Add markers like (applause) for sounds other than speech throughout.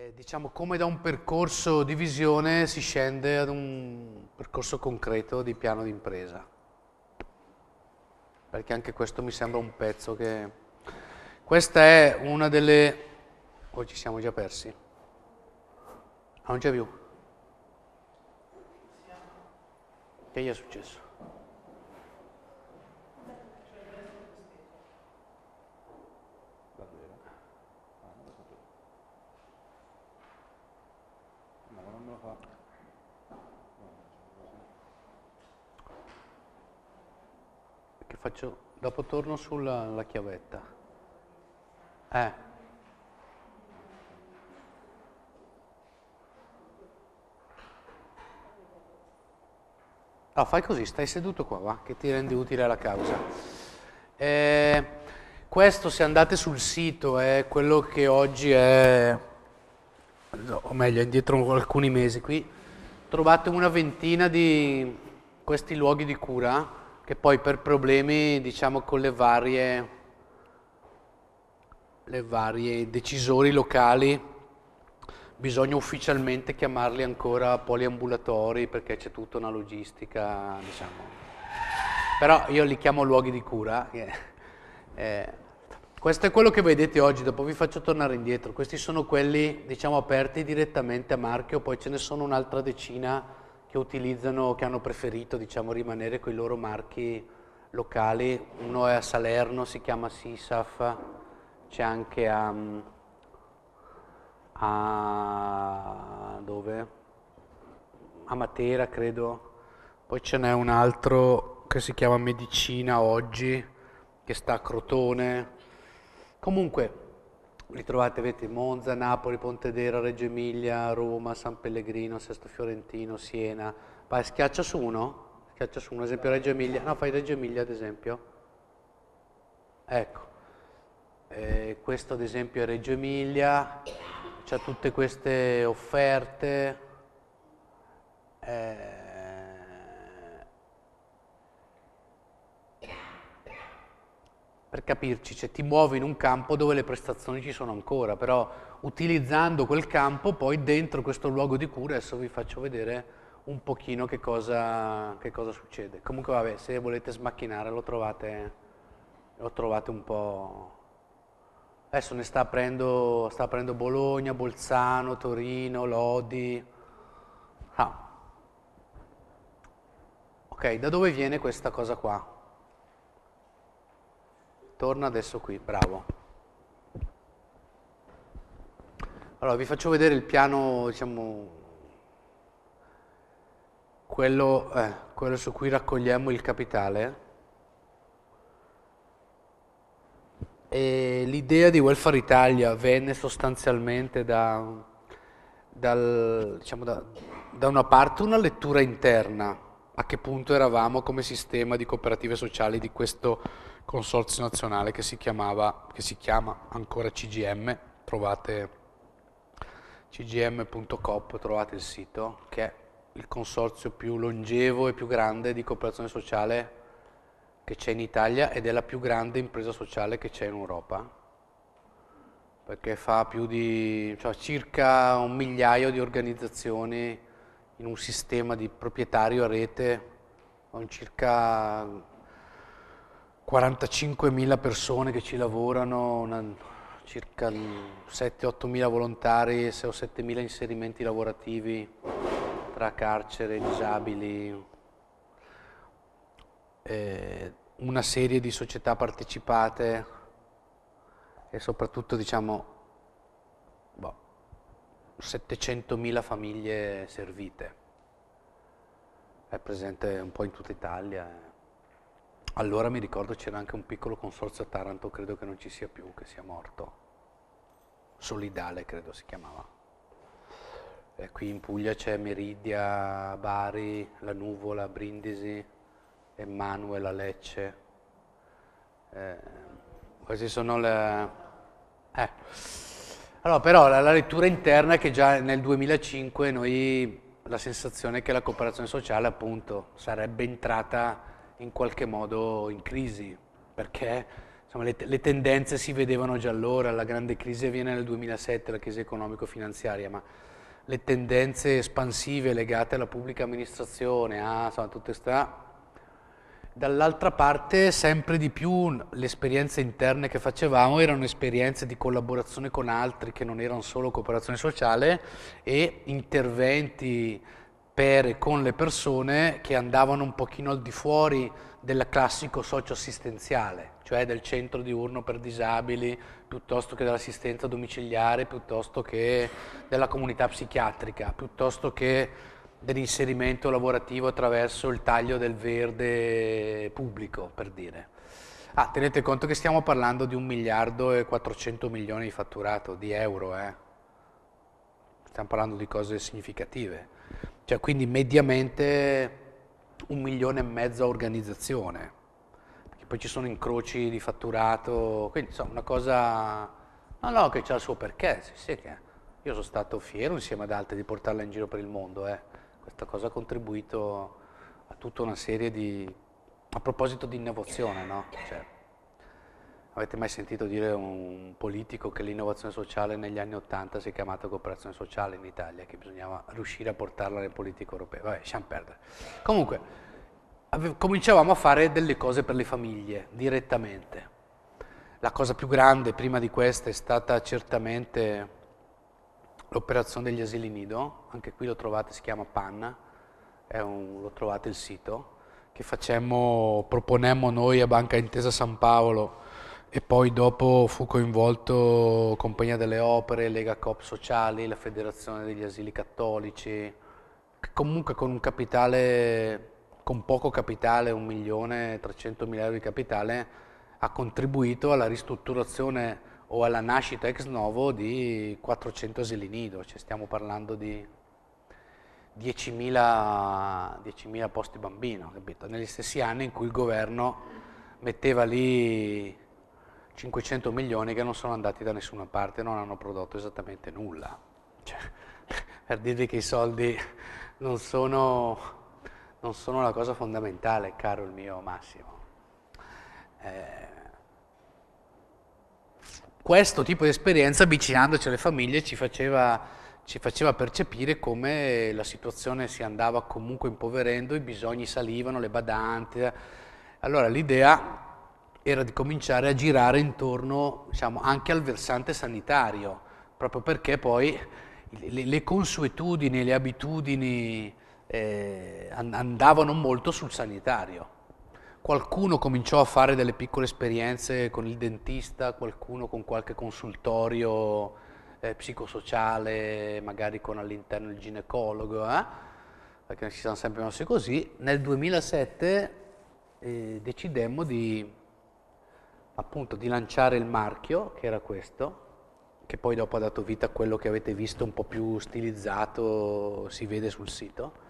Eh, diciamo come da un percorso di visione si scende ad un percorso concreto di piano d'impresa. Perché anche questo mi sembra un pezzo che... Questa è una delle... Poi oh, ci siamo già persi. Non c'è più. Che gli è successo? faccio, dopo torno sulla chiavetta. Eh. No, fai così, stai seduto qua, va, che ti rende utile la causa. Eh, questo, se andate sul sito, è eh, quello che oggi è, o meglio, indietro alcuni mesi qui, trovate una ventina di questi luoghi di cura che poi per problemi diciamo con le varie, le varie decisori locali bisogna ufficialmente chiamarli ancora poliambulatori perché c'è tutta una logistica, diciamo. Però io li chiamo luoghi di cura. Eh, eh questo è quello che vedete oggi, dopo vi faccio tornare indietro. Questi sono quelli, diciamo, aperti direttamente a marchio, poi ce ne sono un'altra decina che utilizzano, che hanno preferito diciamo, rimanere con i loro marchi locali. Uno è a Salerno, si chiama Sisaf, c'è anche a, a, a Matera, credo. Poi ce n'è un altro che si chiama Medicina Oggi, che sta a Crotone. Comunque, li trovate, vedete, Monza, Napoli, Pontedera, Reggio Emilia, Roma, San Pellegrino, Sesto Fiorentino, Siena. Vai, schiaccia su uno, schiaccia su uno, ad esempio Reggio Emilia. No, fai Reggio Emilia ad esempio. Ecco, eh, questo ad esempio è Reggio Emilia, c'ha tutte queste offerte. Eh, per capirci, cioè ti muovi in un campo dove le prestazioni ci sono ancora, però utilizzando quel campo poi dentro questo luogo di cura, adesso vi faccio vedere un pochino che cosa, che cosa succede. Comunque vabbè, se volete smacchinare lo trovate, lo trovate un po'... Adesso ne sta aprendo, sta aprendo Bologna, Bolzano, Torino, Lodi. Ah. Ok, da dove viene questa cosa qua? torna adesso qui, bravo. Allora vi faccio vedere il piano, diciamo, quello, eh, quello su cui raccogliamo il capitale. E l'idea di Welfare Italia venne sostanzialmente da, dal, diciamo da, da una parte una lettura interna, a che punto eravamo come sistema di cooperative sociali di questo consorzio nazionale che si, chiamava, che si chiama ancora CGM, trovate cgm.cop, trovate il sito, che è il consorzio più longevo e più grande di cooperazione sociale che c'è in Italia ed è la più grande impresa sociale che c'è in Europa perché fa più di cioè, circa un migliaio di organizzazioni in un sistema di proprietario a rete con circa 45.000 persone che ci lavorano, una, circa 7-8.000 volontari, 6 o 7.000 inserimenti lavorativi tra carcere, disabili, eh, una serie di società partecipate e soprattutto diciamo boh, 700.000 famiglie servite. È presente un po' in tutta Italia. Eh. Allora mi ricordo c'era anche un piccolo consorzio a Taranto, credo che non ci sia più, che sia morto. Solidale credo si chiamava. E eh, qui in Puglia c'è Meridia, Bari, La Nuvola, Brindisi, Emanuela, Lecce. Eh, queste sono le... Eh. Allora però la, la lettura interna è che già nel 2005 noi la sensazione è che la cooperazione sociale appunto sarebbe entrata in qualche modo in crisi, perché insomma, le, le, tendenze si vedevano già allora, la grande crisi avviene nel 2007, la crisi economico-finanziaria, ma le tendenze espansive legate alla pubblica amministrazione, a insomma, tutte queste... Dall'altra parte sempre di più le esperienze interne che facevamo erano esperienze di collaborazione con altri che non erano solo cooperazione sociale e interventi per e con le persone che andavano un pochino al di fuori del classico socio-assistenziale, cioè del centro diurno per disabili, piuttosto che dell'assistenza domiciliare, piuttosto che della comunità psichiatrica, piuttosto che dell'inserimento lavorativo attraverso il taglio del verde pubblico, per dire. Ah, tenete conto che stiamo parlando di 1 miliardo e 400 milioni di fatturato, di euro, eh? Stiamo parlando di cose significative. Cioè, quindi mediamente un milione e mezzo a organizzazione. Perché poi ci sono incroci di fatturato, quindi insomma una cosa... No, no, che c'ha il suo perché, sì, sì che... Io sono stato fiero insieme ad altri di portarla in giro per il mondo, eh. Questa cosa ha contribuito a tutta una serie di... A proposito di innovazione, no? Cioè, Avete mai sentito dire un politico che l'innovazione sociale negli anni Ottanta si è chiamata cooperazione sociale in Italia, che bisognava riuscire a portarla nelle politiche europee? Vabbè, lasciamo perdere. Comunque, cominciavamo a fare delle cose per le famiglie, direttamente. La cosa più grande prima di questa è stata certamente l'operazione degli asili nido, anche qui lo trovate, si chiama PAN, un, lo trovate il sito, che facemmo, proponemmo noi a Banca Intesa San Paolo, e poi dopo fu coinvolto Compagnia delle Opere, Lega Coop Sociali, la Federazione degli Asili Cattolici, che comunque con un capitale, con poco capitale, milione 300 mila euro di capitale, ha contribuito alla ristrutturazione o alla nascita ex novo di 400 asili nido, cioè stiamo parlando di 10.000, 10.000 posti bambino, capito? negli stessi anni in cui il governo metteva lì 500 milioni che non sono andati da nessuna parte, non hanno prodotto esattamente nulla. Cioè, (laughs) per dirvi che i soldi non sono, non sono la cosa fondamentale, caro il mio Massimo. Eh, questo tipo di esperienza, avvicinandoci alle famiglie, ci faceva, ci faceva percepire come la situazione si andava comunque impoverendo, i bisogni salivano, le badanti. Allora l'idea era di cominciare a girare intorno diciamo, anche al versante sanitario, proprio perché poi le, le consuetudini, le abitudini eh, andavano molto sul sanitario. Qualcuno cominciò a fare delle piccole esperienze con il dentista, qualcuno con qualche consultorio eh, psicosociale, magari con all'interno il ginecologo, eh? perché ci sono sempre mossi così. Nel 2007 eh, decidemmo di appunto di lanciare il marchio, che era questo, che poi dopo ha dato vita a quello che avete visto un po' più stilizzato, si vede sul sito.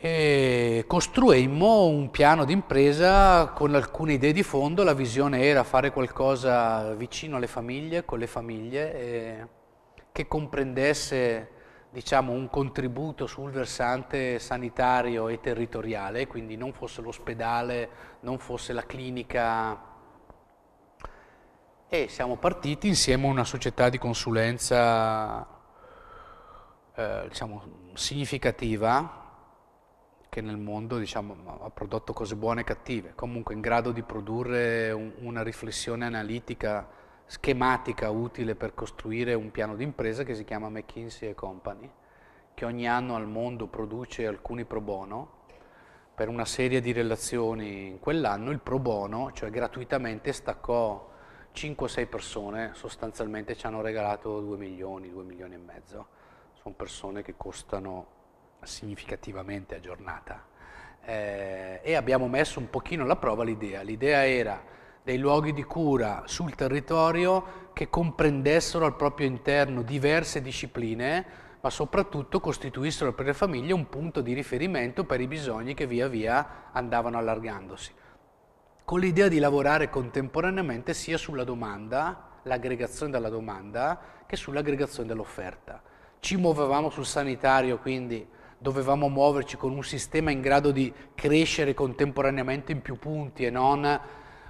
E costruemmo un piano d'impresa con alcune idee di fondo, la visione era fare qualcosa vicino alle famiglie, con le famiglie, eh, che comprendesse diciamo, un contributo sul versante sanitario e territoriale, quindi non fosse l'ospedale, non fosse la clinica e siamo partiti insieme a una società di consulenza eh, diciamo, significativa che nel mondo diciamo, ha prodotto cose buone e cattive, comunque in grado di produrre un, una riflessione analitica schematica utile per costruire un piano d'impresa che si chiama McKinsey Company, che ogni anno al mondo produce alcuni pro bono. Per una serie di relazioni in quell'anno il pro bono, cioè gratuitamente, staccò 5-6 persone sostanzialmente ci hanno regalato 2 milioni, 2 milioni e mezzo. Sono persone che costano significativamente a giornata. Eh, e abbiamo messo un pochino alla prova l'idea. L'idea era dei luoghi di cura sul territorio che comprendessero al proprio interno diverse discipline, ma soprattutto costituissero per le famiglie un punto di riferimento per i bisogni che via via andavano allargandosi con l'idea di lavorare contemporaneamente sia sulla domanda, l'aggregazione della domanda, che sull'aggregazione dell'offerta. Ci muovevamo sul sanitario, quindi dovevamo muoverci con un sistema in grado di crescere contemporaneamente in più punti e non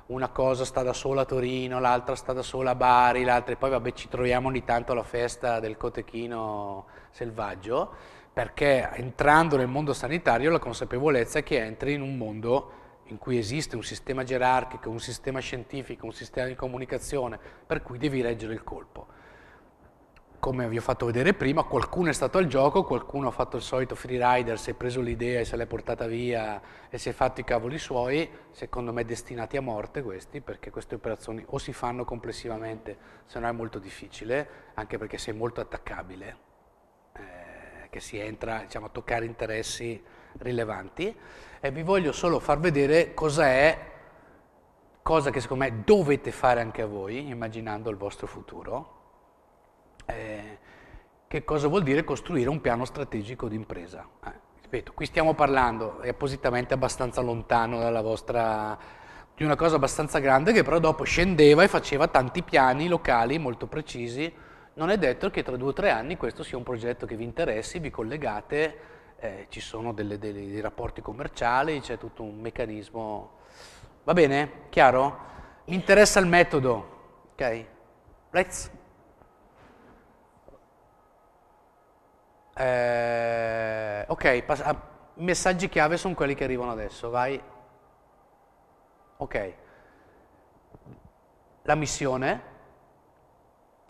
una cosa sta da sola a Torino, l'altra sta da sola a Bari, l'altra e poi vabbè ci troviamo ogni tanto alla festa del cotechino selvaggio, perché entrando nel mondo sanitario la consapevolezza è che entri in un mondo in cui esiste un sistema gerarchico, un sistema scientifico, un sistema di comunicazione, per cui devi reggere il colpo. Come vi ho fatto vedere prima, qualcuno è stato al gioco, qualcuno ha fatto il solito freerider, si è preso l'idea e se l'è portata via e si è fatto i cavoli suoi, secondo me destinati a morte questi, perché queste operazioni o si fanno complessivamente, se no è molto difficile, anche perché sei molto attaccabile, eh, che si entra diciamo, a toccare interessi rilevanti e vi voglio solo far vedere cos'è, cosa che secondo me dovete fare anche voi, immaginando il vostro futuro, eh, che cosa vuol dire costruire un piano strategico di impresa. Eh, ripeto, qui stiamo parlando, è appositamente abbastanza lontano dalla vostra di una cosa abbastanza grande che però dopo scendeva e faceva tanti piani locali molto precisi. Non è detto che tra due o tre anni questo sia un progetto che vi interessi, vi collegate, eh, ci sono delle, delle, dei rapporti commerciali, c'è tutto un meccanismo. Va bene? Chiaro? Mi interessa il metodo, ok? Rex? Eh, ok, pass- ah, messaggi chiave sono quelli che arrivano adesso, vai. Ok. La missione,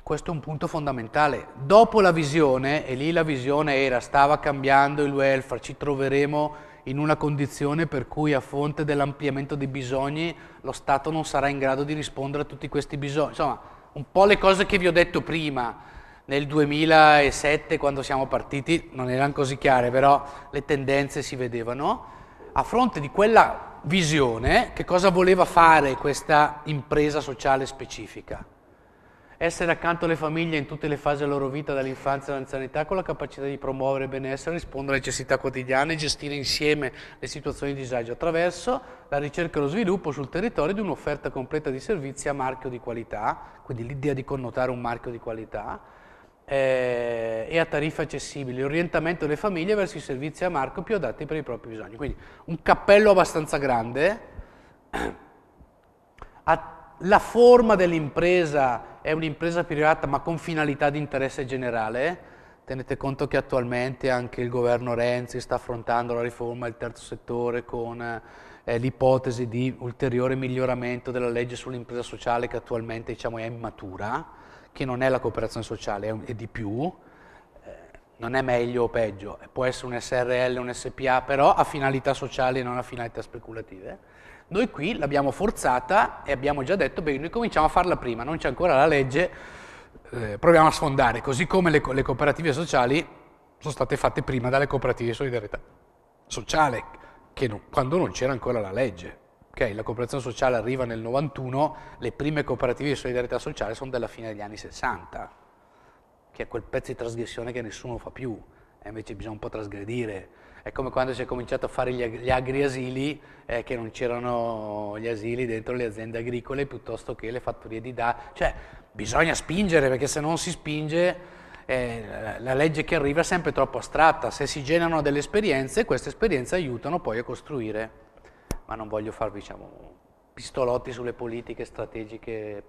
questo è un punto fondamentale. Dopo la visione, e lì la visione era stava cambiando il welfare, ci troveremo in una condizione per cui a fronte dell'ampliamento dei bisogni lo Stato non sarà in grado di rispondere a tutti questi bisogni. Insomma, un po' le cose che vi ho detto prima, nel 2007 quando siamo partiti non erano così chiare, però le tendenze si vedevano. A fronte di quella visione, che cosa voleva fare questa impresa sociale specifica? essere accanto alle famiglie in tutte le fasi della loro vita, dall'infanzia all'anzianità, con la capacità di promuovere il benessere, rispondere alle necessità quotidiane e gestire insieme le situazioni di disagio attraverso la ricerca e lo sviluppo sul territorio di un'offerta completa di servizi a marchio di qualità, quindi l'idea di connotare un marchio di qualità, eh, e a tariffe accessibili, l'orientamento delle famiglie verso i servizi a marchio più adatti per i propri bisogni. Quindi un cappello abbastanza grande. (clears throat) la forma dell'impresa è un'impresa privata ma con finalità di interesse generale, Tenete conto che attualmente anche il governo Renzi sta affrontando la riforma del terzo settore con eh, l'ipotesi di ulteriore miglioramento della legge sull'impresa sociale che attualmente diciamo, è immatura, che non è la cooperazione sociale, è, un, è di più, eh, non è meglio o peggio, può essere un SRL, un SPA, però ha finalità sociali e non ha finalità speculative. Noi qui l'abbiamo forzata e abbiamo già detto, beh, noi cominciamo a farla prima, non c'è ancora la legge, eh, proviamo a sfondare, così come le, le cooperative sociali sono state fatte prima dalle cooperative di solidarietà sociale, non, quando non c'era ancora la legge. Okay, la cooperazione sociale arriva nel 91, le prime cooperative di solidarietà sociale sono della fine degli anni 60, che è quel pezzo di trasgressione che nessuno fa più, e invece bisogna un po' trasgredire è come quando si è cominciato a fare gli, agri asili, eh, che non c'erano gli asili dentro le aziende agricole piuttosto che le fattorie di da. Cioè, bisogna spingere, perché se non si spinge eh, la legge che arriva è sempre troppo astratta. Se si generano delle esperienze, queste esperienze aiutano poi a costruire. Ma non voglio farvi, diciamo, pistolotti sulle politiche strategiche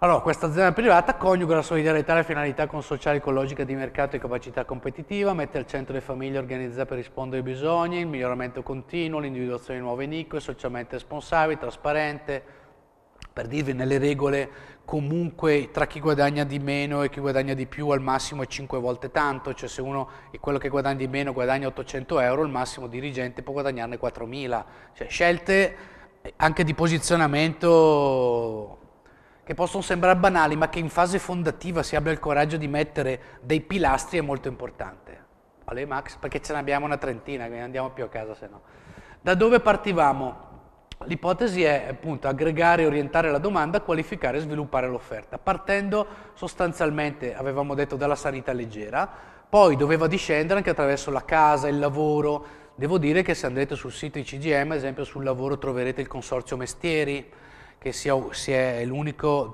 allora, questa azienda privata coniuga la solidarietà alle finalità con sociale ecologica di mercato e capacità competitiva, mette al centro le famiglie organizzate per rispondere ai bisogni, il miglioramento continuo, l'individuazione di nuove nicchie, socialmente responsabili, trasparente, per dirvi nelle regole comunque tra chi guadagna di meno e chi guadagna di più al massimo è 5 volte tanto, cioè se uno è quello che guadagna di meno guadagna 800 euro, il massimo dirigente può guadagnarne 4.000, cioè scelte eh, anche di posizionamento che possono sembrare banali, ma che in fase fondativa si abbia il coraggio di mettere dei pilastri è molto importante. Vale Max? Perché ce ne abbiamo una trentina, quindi andiamo più a casa se no. Da dove partivamo? L'ipotesi è appunto aggregare, orientare la domanda, qualificare e sviluppare l'offerta, partendo sostanzialmente, avevamo detto, dalla sanità leggera, poi doveva discendere anche attraverso la casa, il lavoro. Devo dire che se andrete sul sito ICGM, ad esempio sul lavoro troverete il consorzio mestieri, che sia, sia l'unico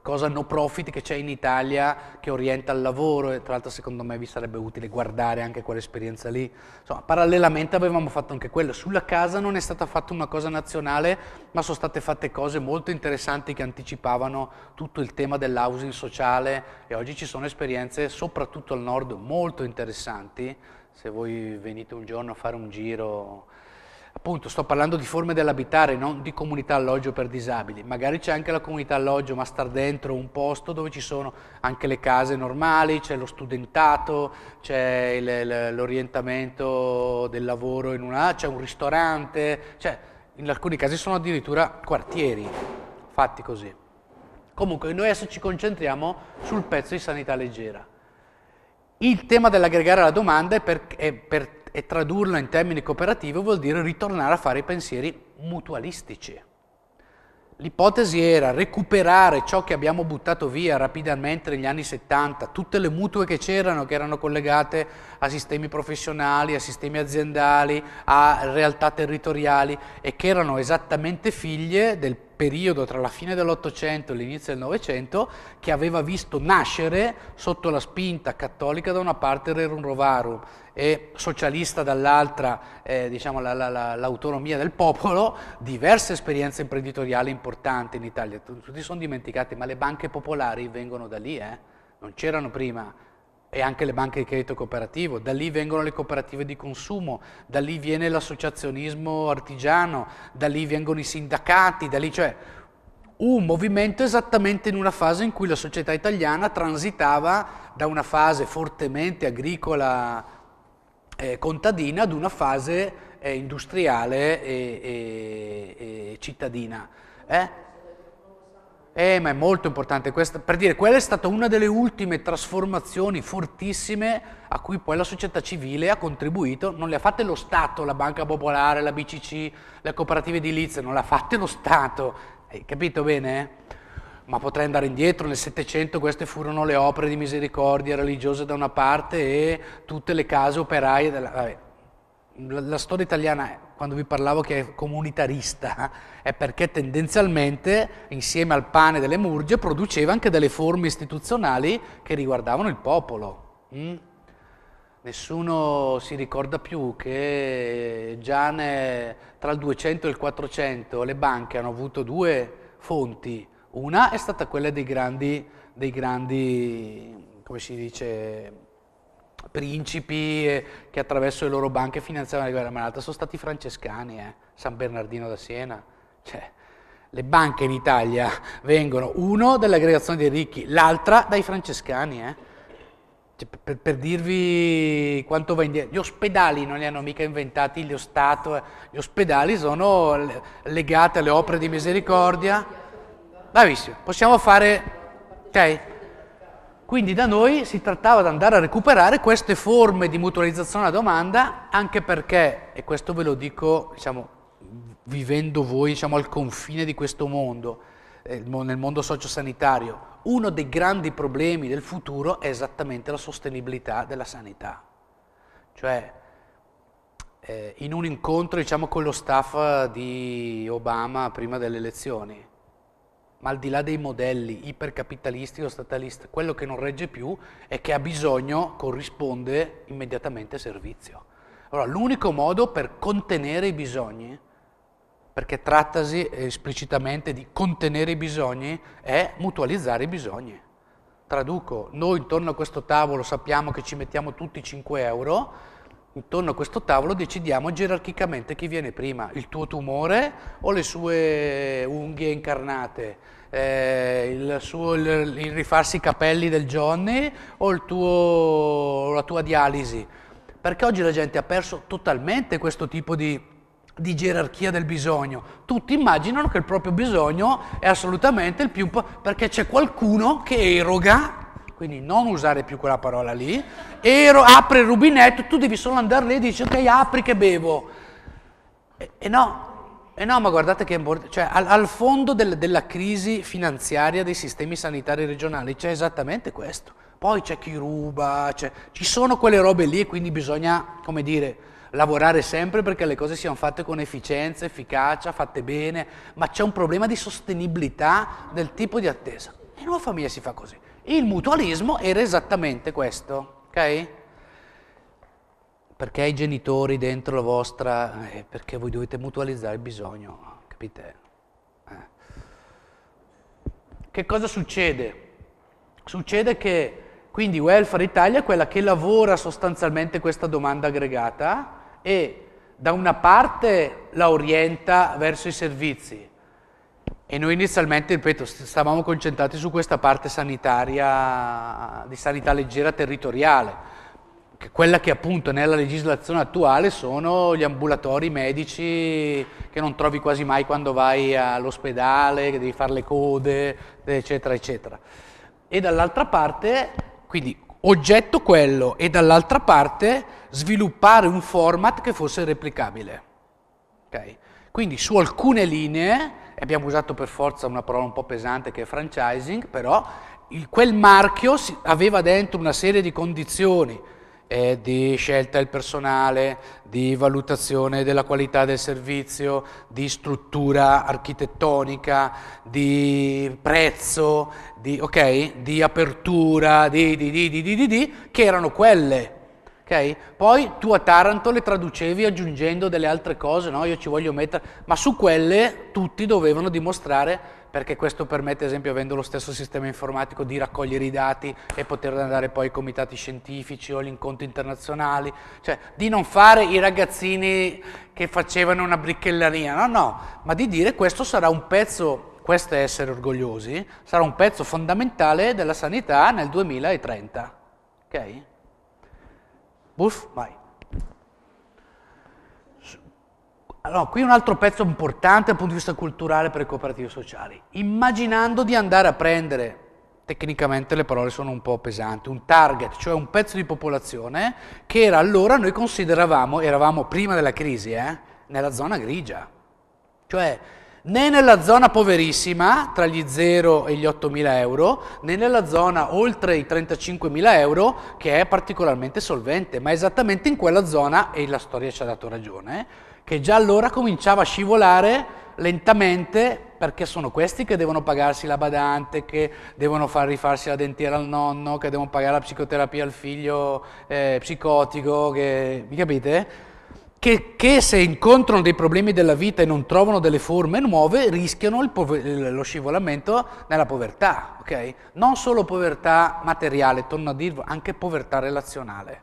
cosa no profit che c'è in Italia che orienta al lavoro e tra l'altro secondo me vi sarebbe utile guardare anche quell'esperienza lì. Insomma, parallelamente avevamo fatto anche quello. Sulla casa non è stata fatta una cosa nazionale, ma sono state fatte cose molto interessanti che anticipavano tutto il tema dell'housing sociale e oggi ci sono esperienze, soprattutto al nord, molto interessanti. Se voi venite un giorno a fare un giro appunto sto parlando di forme dell'abitare, non di comunità alloggio per disabili. Magari c'è anche la comunità alloggio, ma star dentro un posto dove ci sono anche le case normali, c'è lo studentato, c'è il, l'orientamento del lavoro in una, c'è un ristorante, cioè in alcuni casi sono addirittura quartieri fatti così. Comunque noi adesso ci concentriamo sul pezzo di sanità leggera. Il tema dell'aggregare alla domanda è per, è per e tradurla in termini cooperativi vuol dire ritornare a fare i pensieri mutualistici. L'ipotesi era recuperare ciò che abbiamo buttato via rapidamente negli anni 70, tutte le mutue che c'erano, che erano collegate a sistemi professionali, a sistemi aziendali, a realtà territoriali e che erano esattamente figlie del periodo tra la fine dell'Ottocento e l'inizio del Novecento che aveva visto nascere sotto la spinta cattolica da una parte Rerum Rovarum e socialista dall'altra eh, diciamo, la, la, la, l'autonomia del popolo, diverse esperienze imprenditoriali importanti in Italia. Tutti sono dimenticati, ma le banche popolari vengono da lì, eh? non c'erano prima e anche le banche di credito cooperativo, da lì vengono le cooperative di consumo, da lì viene l'associazionismo artigiano, da lì vengono i sindacati, da lì cioè un movimento esattamente in una fase in cui la società italiana transitava da una fase fortemente agricola eh, contadina ad una fase eh, industriale e, e, e cittadina. Eh? Eh, ma è molto importante questa, per dire, quella è stata una delle ultime trasformazioni fortissime a cui poi la società civile ha contribuito, non le ha fatte lo Stato, la Banca Popolare, la BCC, le cooperative edilizie, non le ha fatte lo Stato, hai capito bene? Ma potrei andare indietro, nel Settecento queste furono le opere di misericordia religiose da una parte e tutte le case operaie, della, la, la storia italiana è quando vi parlavo che è comunitarista, è perché tendenzialmente insieme al pane delle murge produceva anche delle forme istituzionali che riguardavano il popolo. Mm? Nessuno si ricorda più che già ne, tra il 200 e il 400 le banche hanno avuto due fonti. Una è stata quella dei grandi, dei grandi come si dice, principi eh, che attraverso le loro banche finanziavano la guerra malata, sono stati i francescani, eh, San Bernardino da Siena. Cioè, le banche in Italia vengono, uno, dall'aggregazione dei ricchi, l'altra dai francescani. Eh. Cioè, per, per, dirvi quanto va indietro, gli ospedali non li hanno mica inventati lo Stato, eh, gli ospedali sono legati alle opere di misericordia. Bravissimo, possiamo fare... Okay. Quindi da noi si trattava di andare a recuperare queste forme di mutualizzazione alla domanda, anche perché, e questo ve lo dico diciamo, vivendo voi diciamo, al confine di questo mondo, eh, nel mondo sociosanitario, uno dei grandi problemi del futuro è esattamente la sostenibilità della sanità. Cioè, eh, in un incontro diciamo, con lo staff di Obama prima delle elezioni, ma al di là dei modelli ipercapitalisti o statalisti, quello che non regge più è che a bisogno corrisponde immediatamente servizio. Allora, l'unico modo per contenere i bisogni, perché trattasi esplicitamente di contenere i bisogni, è mutualizzare i bisogni. Traduco, noi intorno a questo tavolo sappiamo che ci mettiamo tutti 5 euro, intorno a questo tavolo decidiamo gerarchicamente chi viene prima, il tuo tumore o le sue unghie incarnate, eh, il, suo, il, il, rifarsi i capelli del Johnny o tuo, la tua dialisi. Perché oggi la gente ha perso totalmente questo tipo di, di gerarchia del bisogno. Tutti immaginano che il proprio bisogno è assolutamente il più importante, perché c'è qualcuno che eroga quindi non usare più quella parola lì, ero, apre il rubinetto, tu devi solo andare lì e dici ok apri che bevo. E, e no, e no, ma guardate che cioè, al, al, fondo del, della crisi finanziaria dei sistemi sanitari regionali c'è esattamente questo. Poi c'è chi ruba, c'è, ci sono quelle robe lì e quindi bisogna, come dire, lavorare sempre perché le cose siano fatte con efficienza, efficacia, fatte bene, ma c'è un problema di sostenibilità del tipo di attesa. E in una famiglia si fa così. Il mutualismo era esattamente questo, ok? Perché i genitori dentro la vostra, eh, perché voi dovete mutualizzare il bisogno, capite? Eh. Che cosa succede? Succede che quindi Welfare Italia è quella che lavora sostanzialmente questa domanda aggregata e da una parte la orienta verso i servizi, e noi inizialmente, ripeto, stavamo concentrati su questa parte sanitaria, di sanità leggera territoriale, che quella che appunto nella legislazione attuale sono gli ambulatori medici che non trovi quasi mai quando vai all'ospedale, che devi fare le code, eccetera, eccetera. E dall'altra parte, quindi oggetto quello, e dall'altra parte sviluppare un format che fosse replicabile. Okay? Quindi su alcune linee abbiamo usato per forza una parola un po' pesante che è franchising, però il, quel marchio si, aveva dentro una serie di condizioni eh, di scelta del personale, di valutazione della qualità del servizio, di struttura architettonica, di prezzo, di, okay, di apertura, di, di, di, che erano quelle Okay? Poi tu a Taranto le traducevi aggiungendo delle altre cose, no? Io ci voglio mettere, ma su quelle tutti dovevano dimostrare, perché questo permette, ad esempio, avendo lo stesso sistema informatico, di raccogliere i dati e poter andare poi ai comitati scientifici o agli incontri internazionali, cioè di non fare i ragazzini che facevano una bricchellaria, no, no, ma di dire questo sarà un pezzo questo è essere orgogliosi, sarà un pezzo fondamentale della sanità nel 2030. Ok? Buff? Vai. Allora, qui un altro pezzo importante dal punto di vista culturale per le cooperative sociali. Immaginando di andare a prendere, tecnicamente le parole sono un po' pesanti, un target, cioè un pezzo di popolazione che era allora noi consideravamo, eravamo prima della crisi, eh, nella zona grigia. Cioè né nella zona poverissima, tra gli 0 e gli 8.000 euro, né nella zona oltre i 35.000 euro, che è particolarmente solvente, ma esattamente in quella zona, e la storia ci ha dato ragione, che già allora cominciava a scivolare lentamente, perché sono questi che devono pagarsi la badante, che devono far rifarsi la dentiera al nonno, che devono pagare la psicoterapia al figlio eh, psicotico, che... mi capite? che, che, se incontrano dei problemi della vita e non trovano delle forme nuove rischiano pover- lo scivolamento nella povertà, ok? Non solo povertà materiale, torno a dirlo, anche povertà relazionale.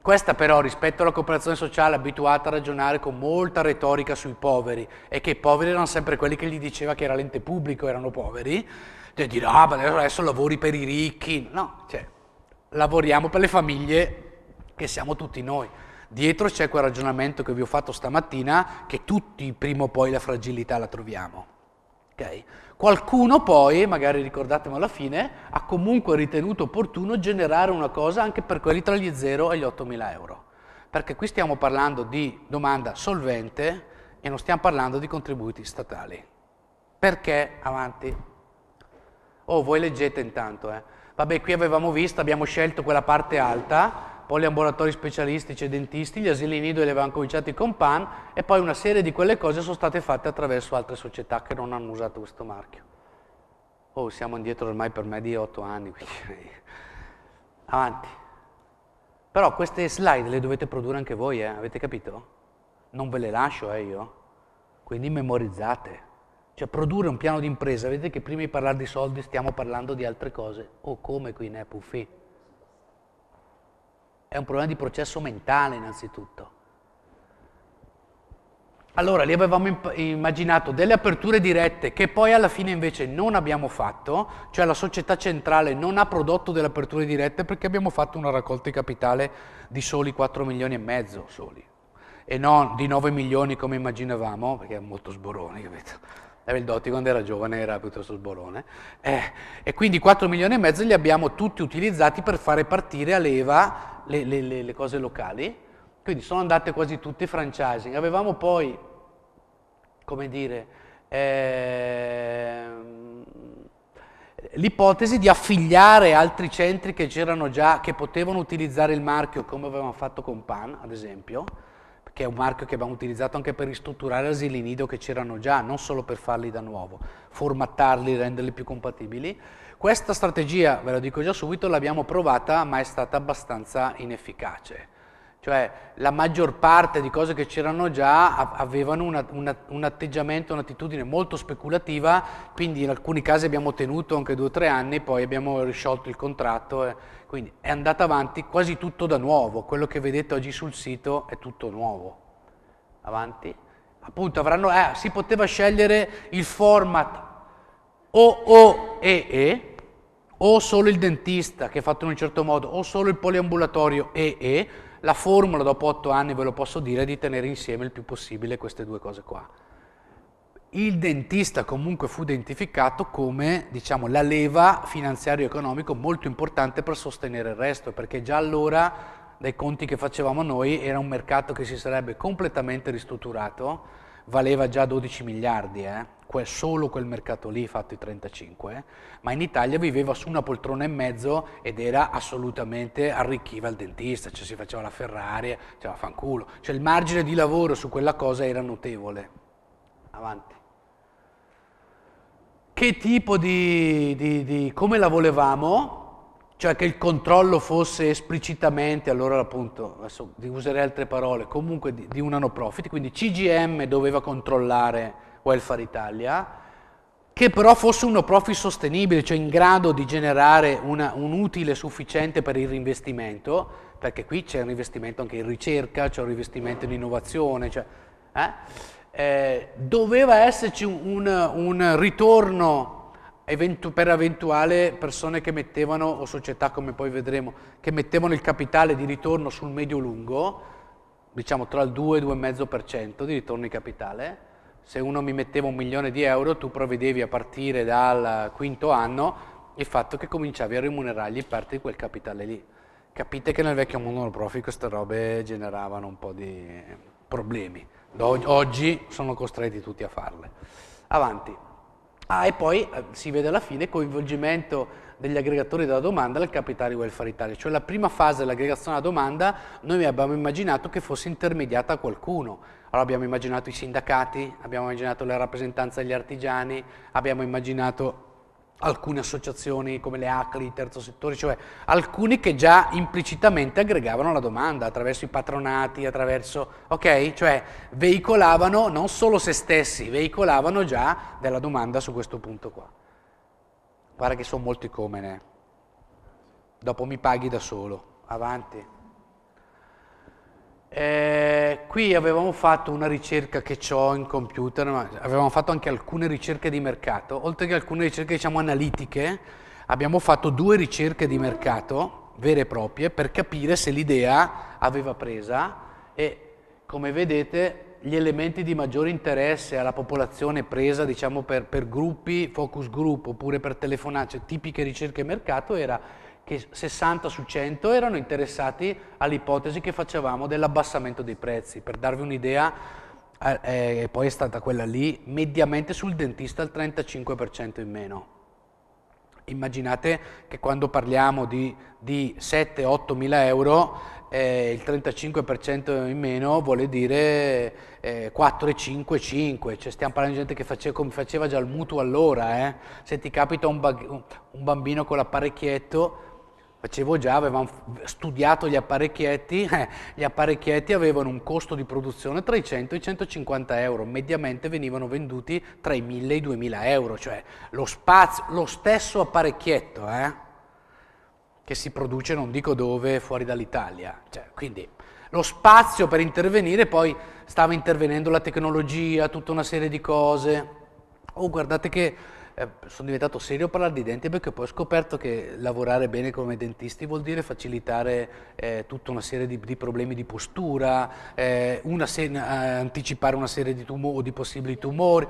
Questa però rispetto alla cooperazione sociale abituata a ragionare con molta retorica sui poveri e che i poveri erano sempre quelli che gli diceva che era l'ente pubblico, erano poveri, e cioè dire ah adesso lavori per i ricchi, no, cioè lavoriamo per le famiglie che siamo tutti noi. Dietro c'è quel ragionamento che vi ho fatto stamattina, che tutti prima o poi la fragilità la troviamo. Okay? Qualcuno poi, magari ricordatemi alla fine, ha comunque ritenuto opportuno generare una cosa anche per quelli tra gli 0 e gli 8.000 euro, perché qui stiamo parlando di domanda solvente e non stiamo parlando di contributi statali. Perché avanti? Oh, voi leggete intanto, eh. Vabbè, qui avevamo visto, abbiamo scelto quella parte alta, poi i laboratori specialistici e dentisti, gli asili nido e li avevano cominciati con PAN e poi una serie di quelle cose sono state fatte attraverso altre società che non hanno usato questo marchio. Oh, siamo indietro ormai per me di 8 anni, quindi (laughs) avanti. Però queste slide le dovete produrre anche voi, eh? avete capito? Non ve le lascio eh, io, quindi memorizzate. Cioè produrre un piano di impresa, vedete che prima di parlare di soldi stiamo parlando di altre cose. Oh, come qui, ne Puffi? È un problema di processo mentale innanzitutto. Allora, lì avevamo imp- immaginato delle aperture dirette che poi alla fine invece non abbiamo fatto, cioè la società centrale non ha prodotto delle aperture dirette perché abbiamo fatto una raccolta di capitale di soli 4 milioni e mezzo soli, e non di 9 milioni come immaginavamo, perché è molto sborone, capito? il Dotti quando era giovane era piuttosto sborone, eh, e quindi 4 milioni e mezzo li abbiamo tutti utilizzati per fare partire a leva le, le, le cose locali, quindi sono andate quasi tutte franchising. Avevamo poi, come dire, eh, l'ipotesi di affiliare altri centri che c'erano già, che potevano utilizzare il marchio come avevamo fatto con PAN, ad esempio, che è un marchio che abbiamo utilizzato anche per ristrutturare asili nido che c'erano già, non solo per farli da nuovo, formattarli, renderli più compatibili. Questa strategia, ve lo dico già subito, l'abbiamo provata ma è stata abbastanza inefficace. Cioè la maggior parte di cose che c'erano già avevano una, una, un atteggiamento, un'attitudine molto speculativa, quindi in alcuni casi abbiamo tenuto anche due o tre anni, poi abbiamo risciolto il contratto, eh, quindi è andata avanti quasi tutto da nuovo, quello che vedete oggi sul sito è tutto nuovo. Avanti. Appunto avranno, eh, si poteva scegliere il format OOEE, o solo il dentista che è fatto in un certo modo, o solo il poliambulatorio e, e la formula dopo otto anni, ve lo posso dire, è di tenere insieme il più possibile queste due cose qua. Il dentista comunque fu identificato come diciamo, la leva finanziario-economico molto importante per sostenere il resto, perché già allora dai conti che facevamo noi era un mercato che si sarebbe completamente ristrutturato, valeva già 12 miliardi, eh? quel, solo quel mercato lì fatto i 35, eh? ma in Italia viveva su una poltrona e mezzo ed era assolutamente arricchiva il dentista, cioè si faceva la Ferrari, cioè, faceva fanculo. Cioè il margine di lavoro su quella cosa era notevole. Avanti. Che tipo di, di, di come la volevamo? cioè che il controllo fosse esplicitamente, allora appunto, adesso userei altre parole, comunque di, di, una no profit, quindi CGM doveva controllare Welfare Italia, che però fosse uno profit sostenibile, cioè in grado di generare una, un utile sufficiente per il reinvestimento, perché qui c'è un investimento anche in ricerca, c'è un investimento in innovazione, cioè, eh? Eh, doveva esserci un, un, ritorno eventu- per eventuali persone che mettevano, o società come poi vedremo, che mettevano il capitale di ritorno sul medio-lungo, diciamo tra il 2 e il 2,5% di ritorno di capitale, se uno mi metteva un milione di euro, tu provvedevi a partire dal quinto anno il fatto che cominciavi a remunerargli parte di quel capitale lì. Capite che nel vecchio mondo non monoprofico queste robe generavano un po' di problemi. Oggi sono costretti tutti a farle. Avanti. Ah, e poi eh, si vede alla fine coinvolgimento degli aggregatori della domanda del capitale welfare Italia, cioè la prima fase dell'aggregazione della domanda noi abbiamo immaginato che fosse intermediata a qualcuno, allora abbiamo immaginato i sindacati, abbiamo immaginato la rappresentanza degli artigiani, abbiamo immaginato alcune associazioni come le ACLI, il terzo settore, cioè alcuni che già implicitamente aggregavano la domanda attraverso i patronati, attraverso, ok? Cioè veicolavano non solo se stessi, veicolavano già della domanda su questo punto qua. Guarda che sono molti come, icomene. Eh. Dopo mi paghi da solo, avanti. Eh, qui avevamo fatto una ricerca che ho in computer, ma avevamo fatto anche alcune ricerche di mercato, oltre che alcune ricerche diciamo analitiche, abbiamo fatto due ricerche di mercato vere e proprie per capire se l'idea aveva presa e come vedete gli elementi di maggiore interesse alla popolazione presa diciamo per, per gruppi, focus group oppure per telefonate, cioè tipiche ricerche mercato era che 60 su 100 erano interessati all'ipotesi che facevamo dell'abbassamento dei prezzi. Per darvi un'idea, eh, eh poi è stata quella lì, mediamente sul dentista il 35% in meno. Immaginate che quando parliamo di, di 7-8 mila euro, eh, il 35% in meno vuole dire eh, 4, 5, 5, cioè stiamo parlando di gente che faceva, faceva già il mutuo allora, eh. se ti capita un, bag- un bambino con l'apparecchietto facevo già, avevamo studiato gli apparecchietti, (laughs) eh, gli apparecchietti avevano un costo di produzione tra i 100 e i 150 euro, mediamente venivano venduti tra i 1000 e i 2000 euro, cioè lo, spazio, lo stesso apparecchietto eh, che si produce non dico dove, fuori dall'Italia. Cioè, quindi lo spazio per intervenire, poi stava intervenendo la tecnologia, tutta una serie di cose. Oh, guardate che eh, sono diventato serio a parlare di denti perché poi ho scoperto che lavorare bene come dentisti vuol dire facilitare eh, tutta una serie di, di problemi di postura, eh, una se- eh, anticipare una serie di, tumori, di possibili tumori.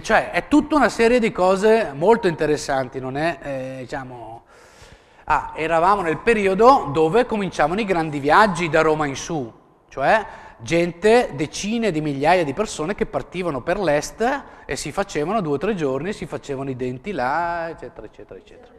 Cioè, è tutta una serie di cose molto interessanti, non è, eh, diciamo... Ah, eravamo nel periodo dove cominciavano i grandi viaggi da Roma in su, cioè gente, decine di migliaia di persone che partivano per l'est e si facevano due o tre giorni, si facevano i denti là, eccetera, eccetera, eccetera.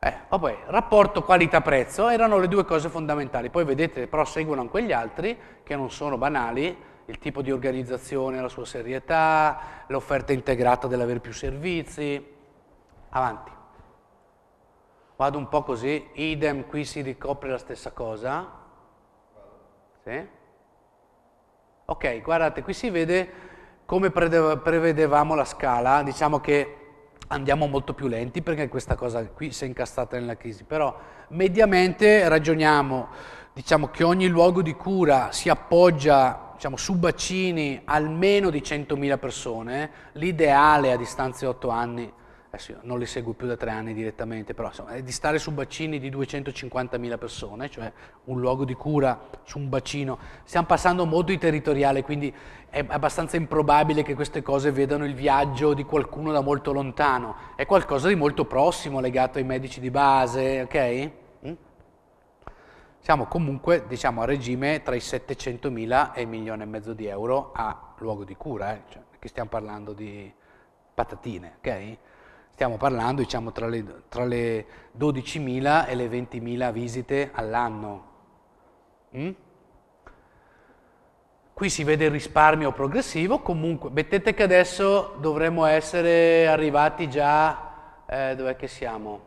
Eh, vabbè, rapporto qualità-prezzo erano le due cose fondamentali. Poi vedete, però seguono anche gli altri che non sono banali, il tipo di organizzazione, la sua serietà, l'offerta integrata dell'avere più servizi. Avanti. Vado un po' così, idem qui si ricopre la stessa cosa. Sì? Ok, guardate, qui si vede come prevedevamo la scala, diciamo che andiamo molto più lenti perché questa cosa qui si è incastrata nella crisi, però mediamente ragioniamo, diciamo che ogni luogo di cura si appoggia diciamo, su bacini almeno di 100.000 persone, l'ideale a distanza di 8 anni adesso eh non le seguo più da tre anni direttamente, però insomma, è di stare su bacini di 250.000 persone, cioè un luogo di cura su un bacino. Stiamo passando molto di territoriale, quindi è abbastanza improbabile che queste cose vedano il viaggio di qualcuno da molto lontano. È qualcosa di molto prossimo legato ai medici di base, ok? Mm? Siamo comunque, diciamo, a regime tra i 700.000 e il milione e mezzo di euro a luogo di cura, eh? cioè, che stiamo parlando di patatine, ok? Stiamo parlando diciamo, tra le, tra le 12.000 e le 20.000 visite all'anno. Mm? Qui si vede il risparmio progressivo, comunque mettete che adesso dovremmo essere arrivati già, eh, dov'è che siamo?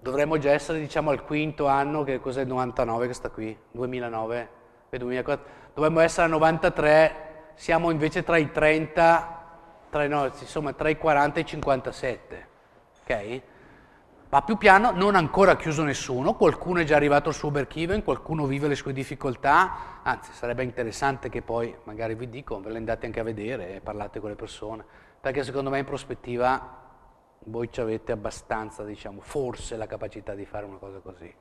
Dovremmo già essere diciamo al quinto anno, che cos'è il 99 che sta qui? 2009, 2004, dovremmo essere al 93, siamo invece tra i 30 tra, no, insomma, tra i 40 e i 57, ok? Va più piano, non ha ancora chiuso nessuno, qualcuno è già arrivato al suo break qualcuno vive le sue difficoltà, anzi sarebbe interessante che poi magari vi dico, ve le andate anche a vedere e parlate con le persone, perché secondo me in prospettiva voi ci avete abbastanza, diciamo, forse la capacità di fare una cosa così.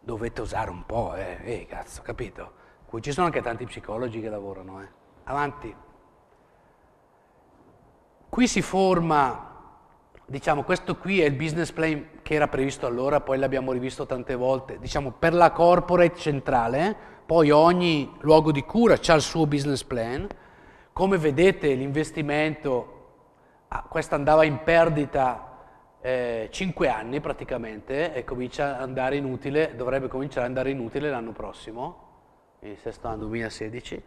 Dovete osare un po', eh, ehi cazzo, capito? Qui ci sono anche tanti psicologi che lavorano, eh. Avanti. Qui si forma, diciamo, questo qui è il business plan che era previsto allora, poi l'abbiamo rivisto tante volte, diciamo, per la corporate centrale, poi ogni luogo di cura ha il suo business plan. Come vedete l'investimento, ah, questa andava in perdita eh, 5 anni praticamente e comincia ad andare inutile, dovrebbe cominciare ad andare inutile l'anno prossimo, il sesto anno 2016,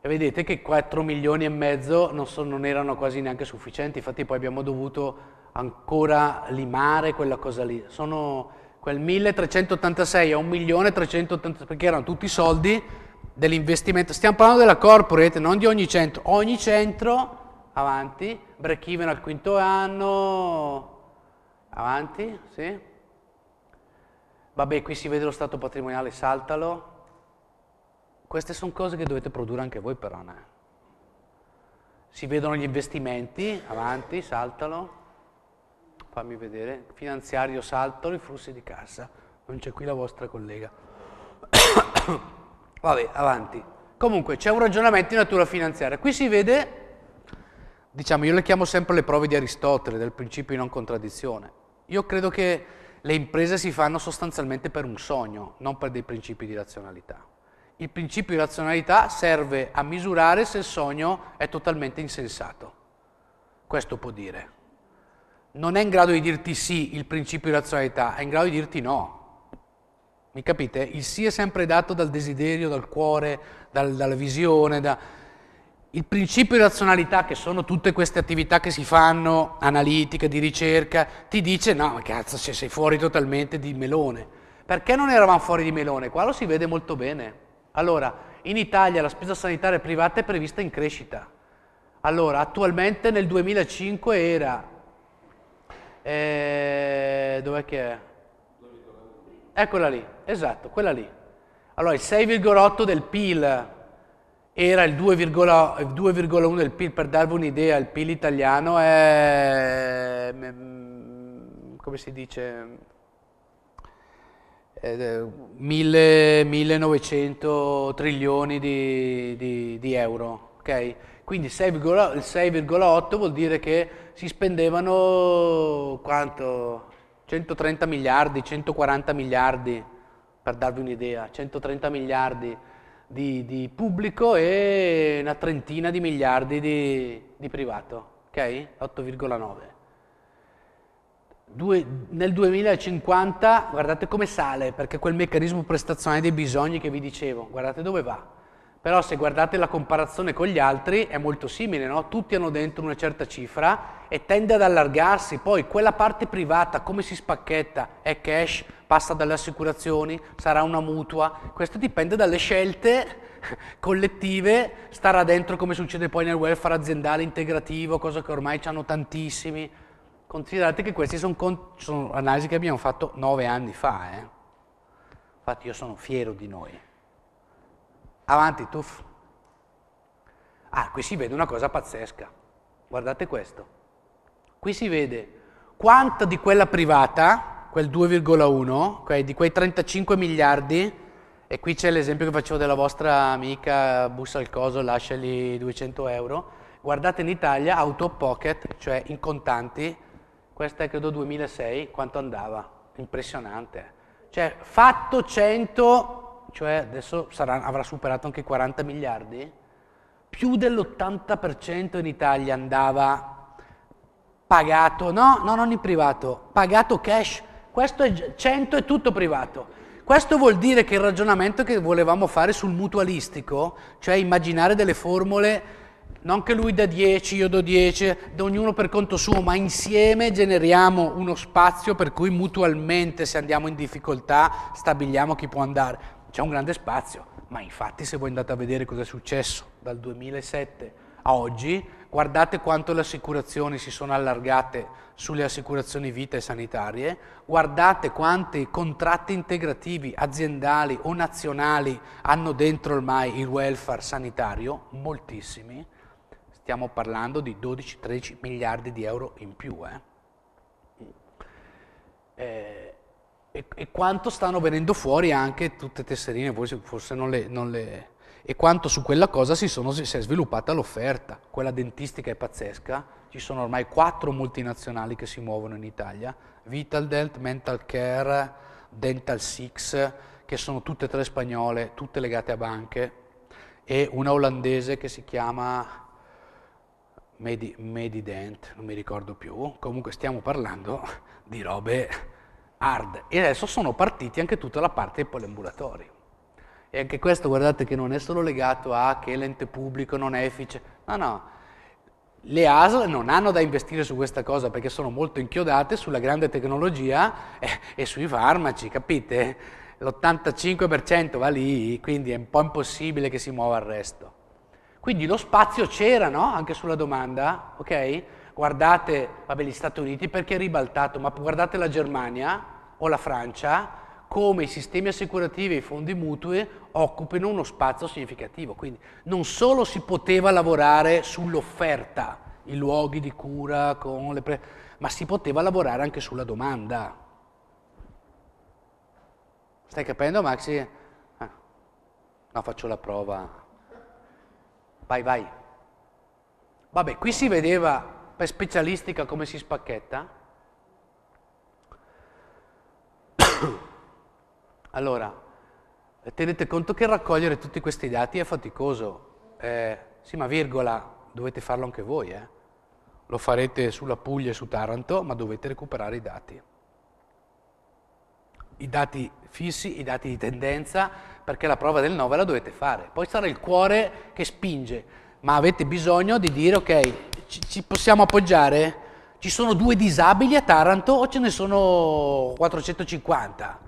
e vedete che 4 milioni e mezzo non, so, non erano quasi neanche sufficienti, infatti poi abbiamo dovuto ancora limare quella cosa lì. Sono quel 1386 a 1.380 perché erano tutti soldi dell'investimento. Stiamo parlando della corporate, non di ogni centro. Ogni centro, avanti, break even al quinto anno, avanti, sì. Vabbè, qui si vede lo stato patrimoniale, saltalo. Queste sono cose che dovete produrre anche voi per ANA. Si vedono gli investimenti, avanti, saltalo, fammi vedere, finanziario, saltalo, i flussi di cassa, non c'è qui la vostra collega. (coughs) Vabbè, avanti. Comunque c'è un ragionamento di natura finanziaria. Qui si vede, diciamo, io le chiamo sempre le prove di Aristotele, del principio di non contraddizione. Io credo che le imprese si fanno sostanzialmente per un sogno, non per dei principi di razionalità il principio di razionalità serve a misurare se il sogno è totalmente insensato. Questo può dire. Non è in grado di dirti sì il principio di razionalità, è in grado di dirti no. Mi capite? Il sì è sempre dato dal desiderio, dal cuore, dal, dalla visione. Da... Il principio di razionalità, che sono tutte queste attività che si fanno, analitiche, di ricerca, ti dice no, ma cazzo, sei fuori totalmente di melone. Perché non eravamo fuori di melone? Qua lo si vede molto bene. Allora, in Italia la spesa sanitaria privata è prevista in crescita. Allora, attualmente nel 2005 era... Eh, dov'è che è? Eccola lì, esatto, quella lì. Allora, il 6,8 del PIL era il 2,1 del PIL, per darvi un'idea, il PIL italiano è... Mm, come si dice? 1000, eh, 1900 trilioni di, di, di euro, okay? Quindi 6,8 vuol dire che si spendevano quanto? 130 miliardi, 140 miliardi, per darvi un'idea, 130 miliardi di, di, pubblico e una trentina di miliardi di, di privato, ok? 8,9. Due, nel 2050 guardate come sale, perché quel meccanismo prestazionale dei bisogni che vi dicevo, guardate dove va. Però se guardate la comparazione con gli altri è molto simile, no? tutti hanno dentro una certa cifra e tende ad allargarsi, poi quella parte privata come si spacchetta? È cash, passa dalle assicurazioni, sarà una mutua, questo dipende dalle scelte (laughs) collettive, starà dentro come succede poi nel welfare aziendale integrativo, cosa che ormai hanno tantissimi. Considerate che queste sono, sono analisi che abbiamo fatto nove anni fa, eh? infatti io sono fiero di noi. Avanti, tuff. Ah, qui si vede una cosa pazzesca, guardate questo. Qui si vede quanto di quella privata, quel 2,1, okay, di quei 35 miliardi, e qui c'è l'esempio che facevo della vostra amica, bussa al coso, lasciali 200 euro, guardate in Italia, out of pocket, cioè in contanti, questa è credo 2006, quanto andava, impressionante. Cioè, fatto 100, cioè adesso sarà, avrà superato anche 40 miliardi, più dell'80% in Italia andava pagato, no, no, non in privato, pagato cash, questo è 100 è tutto privato. Questo vuol dire che il ragionamento che volevamo fare sul mutualistico, cioè immaginare delle formule non che lui da 10, io do 10, da ognuno per conto suo, ma insieme generiamo uno spazio per cui mutualmente se andiamo in difficoltà stabiliamo chi può andare. C'è un grande spazio, ma infatti se voi andate a vedere cosa è successo dal 2007 a oggi, guardate quanto le assicurazioni si sono allargate sulle assicurazioni vita e sanitarie, guardate quanti contratti integrativi aziendali o nazionali hanno dentro ormai il welfare sanitario, moltissimi stiamo parlando di 12-13 miliardi di euro in più. Eh. eh? E, e, quanto stanno venendo fuori anche tutte tesserine, forse non le, non le, E quanto su quella cosa si, sono, si è sviluppata l'offerta. Quella dentistica è pazzesca, ci sono ormai quattro multinazionali che si muovono in Italia, Vitaldent, Mental Care, Dental Six, che sono tutte e tre spagnole, tutte legate a banche, e una olandese che si chiama Medi, Medident, non mi ricordo più, comunque stiamo parlando di robe hard e adesso sono partiti anche tutta la parte dei polambulatori. E anche questo guardate che non è solo legato a che l'ente pubblico non è efficiente, no no, le ASL non hanno da investire su questa cosa perché sono molto inchiodate sulla grande tecnologia e, eh, e sui farmaci, capite? L'85% va lì, quindi è un po' impossibile che si muova il resto. Quindi lo spazio c'era, no? Anche sulla domanda, ok? Guardate, vabbè, gli Stati Uniti perché è ribaltato, ma guardate la Germania o la Francia, come i sistemi assicurativi e i fondi mutui occupano uno spazio significativo. Quindi non solo si poteva lavorare sull'offerta, i luoghi di cura, pre... ma si poteva lavorare anche sulla domanda. Stai capendo, Maxi? Ah. No, faccio la prova vai, vai. Vabbè, qui si vedeva per specialistica come si spacchetta. (coughs) Allora, tenete conto che raccogliere tutti questi dati è faticoso. Eh, sì, ma virgola, dovete farlo anche voi, eh? Lo farete sulla Puglia e su Taranto, ma dovete recuperare i dati. I dati fissi, i dati di tendenza, perché la prova del 9 la dovete fare. Poi sarà il cuore che spinge, ma avete bisogno di dire ok, ci, ci possiamo appoggiare? Ci sono due disabili a Taranto o ce ne sono 450?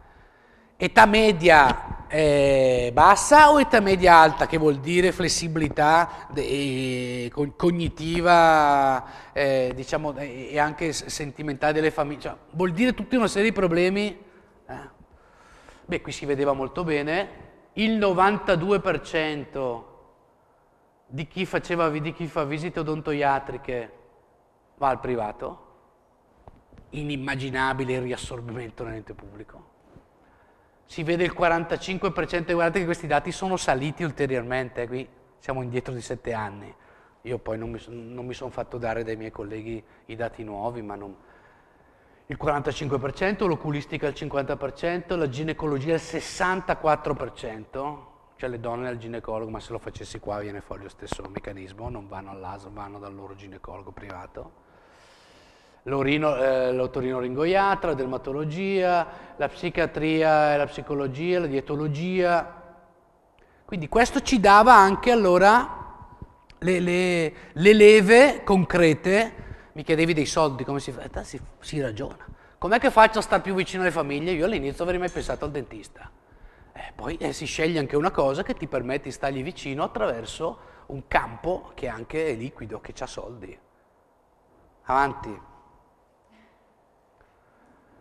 Età media eh, bassa o età media alta, che vuol dire flessibilità eh, cognitiva eh, diciamo, e anche sentimentale delle famiglie, cioè, vuol dire tutta una serie di problemi. Eh? Beh, qui si vedeva molto bene, il 92% di chi, faceva, di chi fa visite odontoiatriche va al privato, inimmaginabile il riassorbimento nell'ente pubblico. Si vede il 45%, guardate che questi dati sono saliti ulteriormente, eh, qui siamo indietro di 7 anni. Io poi non mi, non mi sono fatto dare dai miei colleghi i dati nuovi, ma non, il 45%, l'oculistica il 50%, la ginecologia il 64%, cioè le donne al ginecologo, ma se lo facessi qua viene fuori lo stesso meccanismo, non vanno all'ASO, vanno dal loro ginecologo privato. L'orino, eh, l'otoringoiatra, la dermatologia, la psichiatria e la psicologia, la dietologia. Quindi questo ci dava anche allora le, le, le leve concrete mi chiedevi dei soldi, come si fa? In eh, si, si ragiona. Com'è che faccio a stare più vicino alle famiglie? Io all'inizio avrei mai pensato al dentista. Eh, poi eh, si sceglie anche una cosa che ti permette di stargli vicino attraverso un campo che anche è liquido, che ha soldi. Avanti.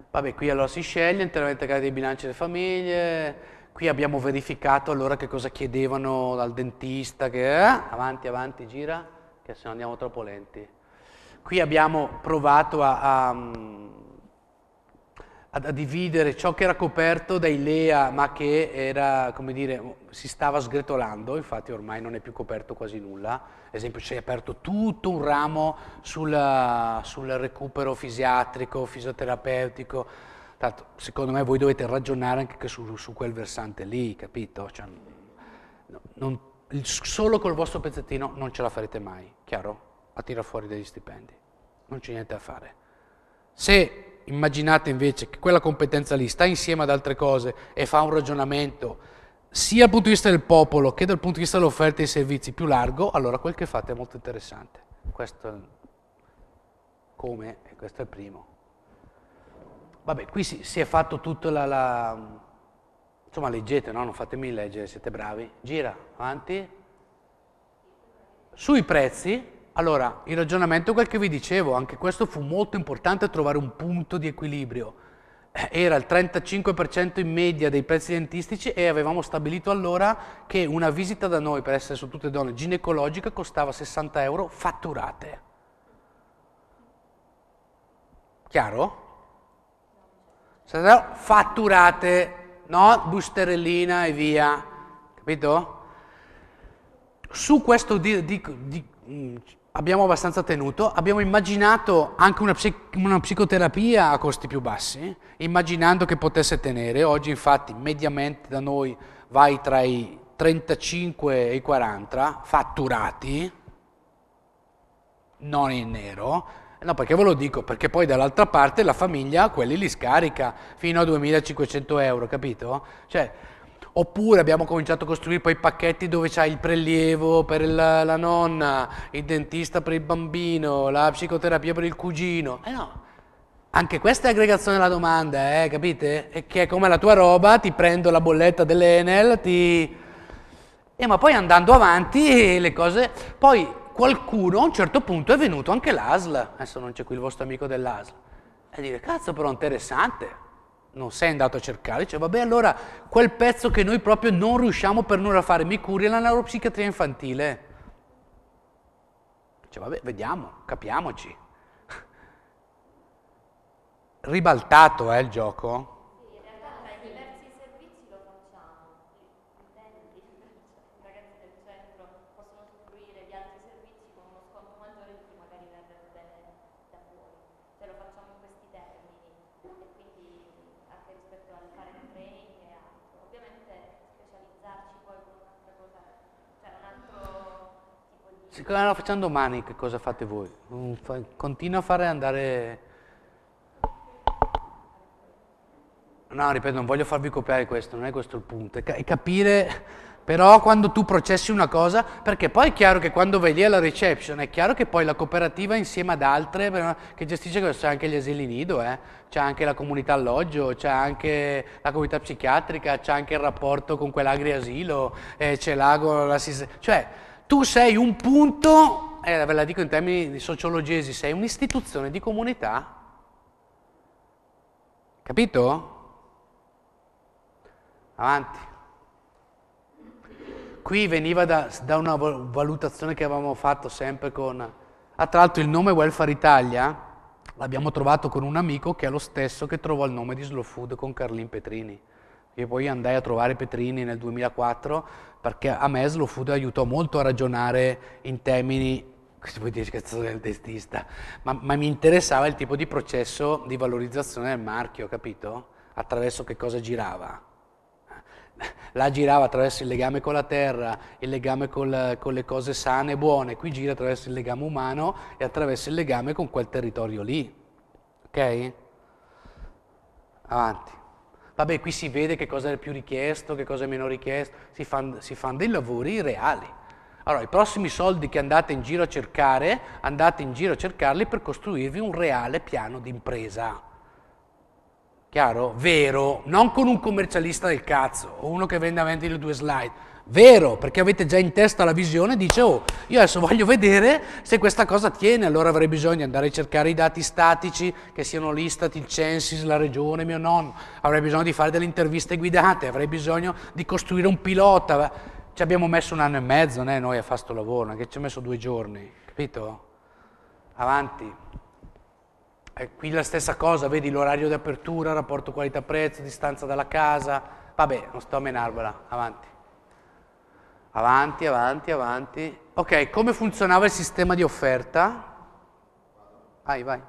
Vabbè, qui allora si sceglie interamente a carico dei bilanci delle famiglie, qui abbiamo verificato allora che cosa chiedevano dal dentista, che... Eh? Avanti, avanti, gira, che se no andiamo troppo lenti. Qui abbiamo provato a, a, mm, a, dividere ciò che era coperto dai Lea ma che era, come dire, si stava sgretolando, infatti ormai non è più coperto quasi nulla. Ad esempio si è aperto tutto un ramo sul, sul recupero fisiatrico, fisioterapeutico. Tanto, secondo me voi dovete ragionare anche su, su quel versante lì, capito? Cioè, non, solo col vostro pezzettino non ce la farete mai, chiaro? a tirar fuori degli stipendi. Non c'è niente da fare. Se immaginate invece che quella competenza lì sta insieme ad altre cose e fa un ragionamento sia dal punto di vista del popolo che dal punto di vista dell'offerta dei servizi più largo, allora quel che fate è molto interessante. Questo è il come, e questo è il primo. Vabbè, qui si, si è fatto tutta la, la insomma leggete, no? non fatemi leggere, siete bravi. Gira, avanti. Sui prezzi, allora, il ragionamento, è quel che vi dicevo, anche questo fu molto importante trovare un punto di equilibrio. Eh, era il 35% in media dei prezzi dentistici e avevamo stabilito allora che una visita da noi, per essere su tutte donne, ginecologica costava 60 euro fatturate. Chiaro? Fatturate, no busterellina e via. Capito? Su questo di, di, di mm, abbiamo abbastanza tenuto, abbiamo immaginato anche una, psic- una, psicoterapia a costi più bassi, immaginando che potesse tenere. Oggi infatti mediamente da noi vai tra i 35 e i 40 fatturati, non in nero. No, perché ve lo dico? Perché poi dall'altra parte la famiglia quelli li scarica fino a 2500 euro, capito? Cioè, Oppure abbiamo cominciato a costruire poi pacchetti dove c'è il prelievo per la, la, nonna, il dentista per il bambino, la psicoterapia per il cugino. Eh no, anche questa è aggregazione della domanda, eh, capite? E che è come la tua roba, ti prendo la bolletta dell'Enel, ti... E ma poi andando avanti le cose... Poi qualcuno a un certo punto è venuto anche l'ASL, adesso non c'è qui il vostro amico dell'ASL, e dire, cazzo però interessante, non sei andato a cercare, dice vabbè allora quel pezzo che noi proprio non riusciamo per nulla a fare, mi curi la neuropsichiatria infantile. Dice vabbè vediamo, capiamoci. (laughs) Ribaltato è eh, il gioco Secondo facciamo domani che cosa fate voi. Mm, continua a fare andare... No, ripeto, non voglio farvi copiare questo, non è questo il punto. È capire, però, quando tu processi una cosa, perché poi è chiaro che quando vai lì alla reception, è chiaro che poi la cooperativa insieme ad altre, che gestisce questo, c'è anche gli asili nido, eh? c'è anche la comunità alloggio, c'è anche la comunità psichiatrica, c'è anche il rapporto con quell'agriasilo, eh, c'è l'ago, l'assistenza... Cioè, tu sei un punto, eh, ve la dico in termini di sociologesi, sei un'istituzione di comunità. Capito? Avanti. Qui veniva da, da una valutazione che avevamo fatto sempre con... Ah, tra l'altro il nome Welfare Italia l'abbiamo trovato con un amico che è lo stesso che trovò il nome di Slow Food con Carlin Petrini. Io poi andai a trovare Petrini nel 2004 perché a me Slow Food aiutò molto a ragionare in termini si può dire che sono del testista, ma, ma, mi interessava il tipo di processo di valorizzazione del marchio, capito? Attraverso che cosa girava. Là girava attraverso il legame con la terra, il legame col, con le cose sane e buone, qui gira attraverso il legame umano e attraverso il legame con quel territorio lì. Ok? Avanti. Vabbè, qui si vede che cosa è più richiesto, che cosa è meno richiesto, si fanno fan dei lavori reali. Allora, i prossimi soldi che andate in giro a cercare, andate in giro a cercarli per costruirvi un reale piano d'impresa. Chiaro? Vero, non con un commercialista del cazzo o uno che vende avanti le due slide vero, perché avete già in testa la visione, dice oh, io adesso voglio vedere se questa cosa tiene, allora avrei bisogno di andare a cercare i dati statici, che siano l'Istat, il Censis, la regione, mio nonno, avrei bisogno di fare delle interviste guidate, avrei bisogno di costruire un pilota. Ci abbiamo messo un anno e mezzo né, noi a fare questo lavoro, che ci ha messo due giorni, capito? Avanti. E qui la stessa cosa, vedi l'orario di apertura, rapporto qualità-prezzo, distanza dalla casa, vabbè, non sto a menarvela, avanti. Avanti, avanti, avanti. Ok, come funzionava il sistema di offerta? Vai, vai.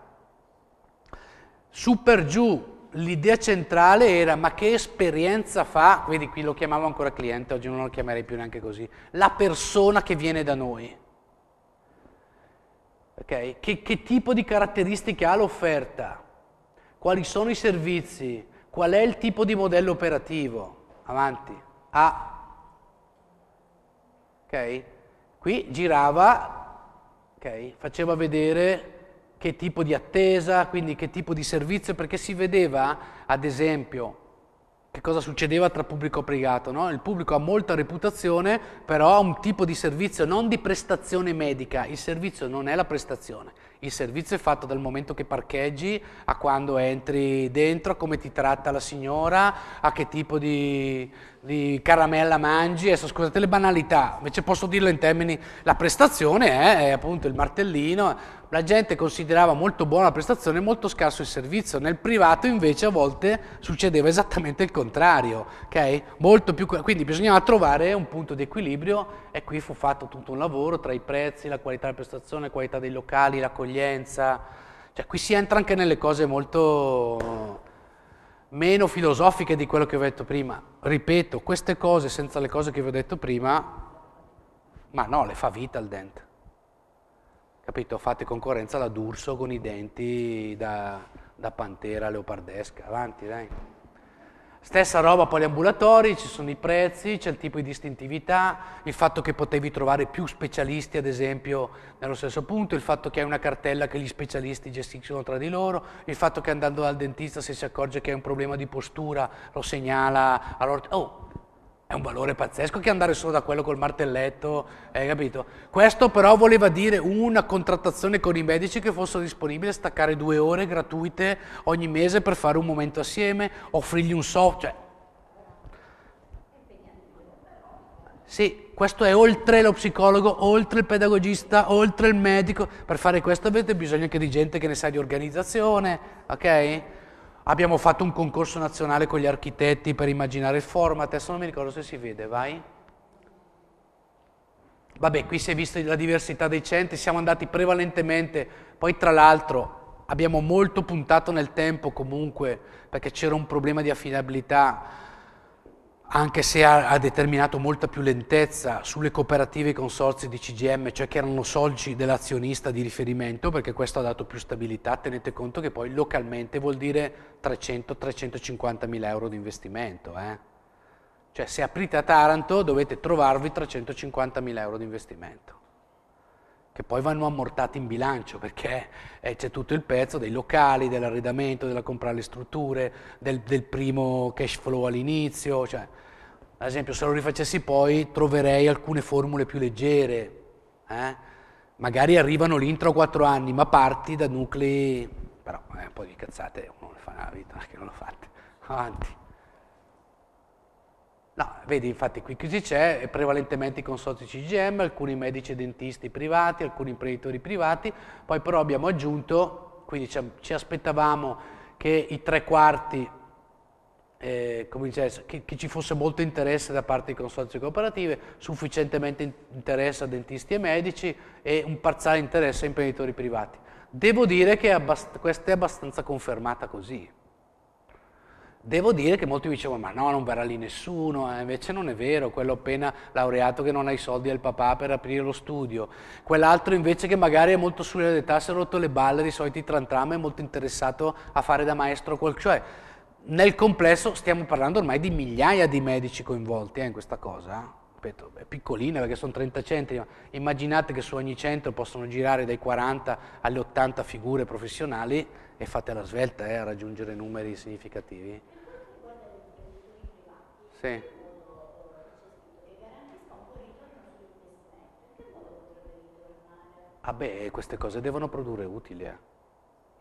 Su per giù l'idea centrale era ma che esperienza fa, vedi qui lo chiamavo ancora cliente, oggi non lo chiamerei più neanche così, la persona che viene da noi. Ok? Che, che tipo di caratteristiche ha l'offerta? Quali sono i servizi? Qual è il tipo di modello operativo? Avanti. A. Okay? Qui girava, okay? faceva vedere che tipo di attesa, quindi che tipo di servizio, perché si vedeva, ad esempio, che cosa succedeva tra pubblico e privato. No? Il pubblico ha molta reputazione, però ha un tipo di servizio non di prestazione medica, il servizio non è la prestazione, il servizio è fatto dal momento che parcheggi a quando entri dentro, a come ti tratta la signora, a che tipo di, di caramella mangi. Adesso scusate le banalità, invece posso dirlo in termini, la prestazione è, è appunto il martellino, la gente considerava molto buona la prestazione e molto scarso il servizio. Nel privato invece a volte succedeva esattamente il contrario, okay? più, quindi bisognava trovare un punto di equilibrio e qui fu fatto tutto un lavoro tra i prezzi, la qualità della prestazione, la qualità dei locali, l'accoglienza. Cioè qui si entra anche nelle cose molto meno filosofiche di quello che ho detto prima. Ripeto, queste cose senza le cose che vi ho detto prima, ma no, le fa vita il dente capito? Fate concorrenza alla d'urso con i denti da, da pantera leopardesca, avanti dai. Stessa roba poi gli ambulatori, ci sono i prezzi, c'è il tipo di distintività, il fatto che potevi trovare più specialisti ad esempio nello stesso punto, il fatto che hai una cartella che gli specialisti gestiscono tra di loro, il fatto che andando dal dentista se si accorge che hai un problema di postura lo segnala all'orto. Oh, un valore pazzesco che andare solo da quello col martelletto, hai capito? Questo però voleva dire una contrattazione con i medici che fossero disponibili a staccare due ore gratuite ogni mese per fare un momento assieme, offrirgli un software. Cioè, Sì, questo è oltre lo psicologo, oltre il pedagogista, oltre il medico. Per fare questo avete bisogno anche di gente che ne sa di organizzazione, ok? Abbiamo fatto un concorso nazionale con gli architetti per immaginare il format, adesso non mi ricordo se si vede, vai. Vabbè, qui si è vista la diversità dei centri, siamo andati prevalentemente, poi tra l'altro abbiamo molto puntato nel tempo comunque, perché c'era un problema di affidabilità anche se ha, ha, determinato molta più lentezza sulle cooperative e consorzi di CGM, cioè che erano solci dell'azionista di riferimento, perché questo ha dato più stabilità, tenete conto che poi localmente vuol dire 300-350 mila euro di investimento. Eh? Cioè se aprite a Taranto dovete trovarvi 350 mila euro di investimento che poi vanno ammortati in bilancio perché eh, c'è tutto il pezzo dei locali, dell'arredamento, della comprare le strutture, del, del primo cash flow all'inizio. Cioè, ad esempio, se lo rifacessi poi troverei alcune formule più leggere. Eh? Magari arrivano l'intro a quattro anni, ma parti da nuclei. però eh, un po' di cazzate uno le fa la vita, perché (laughs) non lo fate. Avanti. No, vedi, infatti qui chi c'è prevalentemente i consorzi CGM, alcuni medici e dentisti privati, alcuni imprenditori privati, poi però abbiamo aggiunto, quindi ci, ci aspettavamo che i tre quarti, eh, come dice, che, che, ci fosse molto interesse da parte dei consorzi cooperative, sufficientemente interesse a dentisti e medici e un parziale interesse a imprenditori privati. Devo dire che abbast- questa è abbastanza confermata così. Devo dire che molti mi dicevano ma no, non verrà lì nessuno, eh, invece non è vero, quello appena laureato che non ha i soldi del papà per aprire lo studio, quell'altro invece che magari è molto sulle età, si è rotto le balle dei soliti trantram, è molto interessato a fare da maestro quel cioè. Nel complesso stiamo parlando ormai di migliaia di medici coinvolti eh, in questa cosa, eh. ripeto, è piccolina perché sono 30 centri, ma immaginate che su ogni centro possono girare dai 40 alle 80 figure professionali e fate la svelta eh, a raggiungere numeri significativi. Sì. Ah beh, queste cose devono produrre utili. Eh.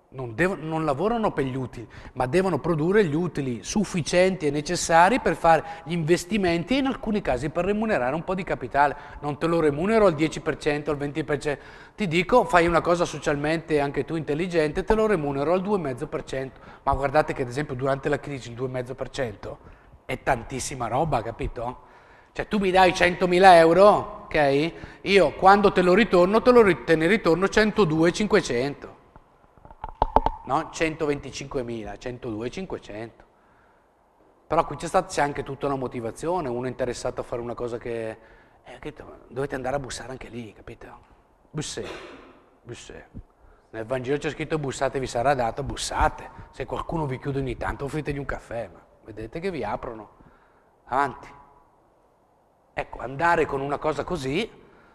Non, devono, non, lavorano per gli utili, ma devono produrre gli utili sufficienti e necessari per fare gli investimenti e in alcuni casi per remunerare un po' di capitale. Non te lo remunero al 10%, al 20%, ti dico fai una cosa socialmente anche tu intelligente, te lo remunero al 2,5%, ma guardate che ad esempio durante la crisi il 2,5% è tantissima roba, capito? Cioè tu mi dai 100.000 euro, ok? Io quando te lo ritorno, te, lo ri- te ne ritorno 102.500, No? 125.000, 102.500. Però qui c'è, stata, c'è anche tutta una motivazione, uno è interessato a fare una cosa che... Eh, dovete andare a bussare anche lì, capito? Bussè, bussè. Nel Vangelo c'è scritto bussate, vi sarà dato, bussate. Se qualcuno vi chiude ogni tanto offritegli un caffè. Ma vedete che vi aprono, avanti. Ecco, andare con una cosa così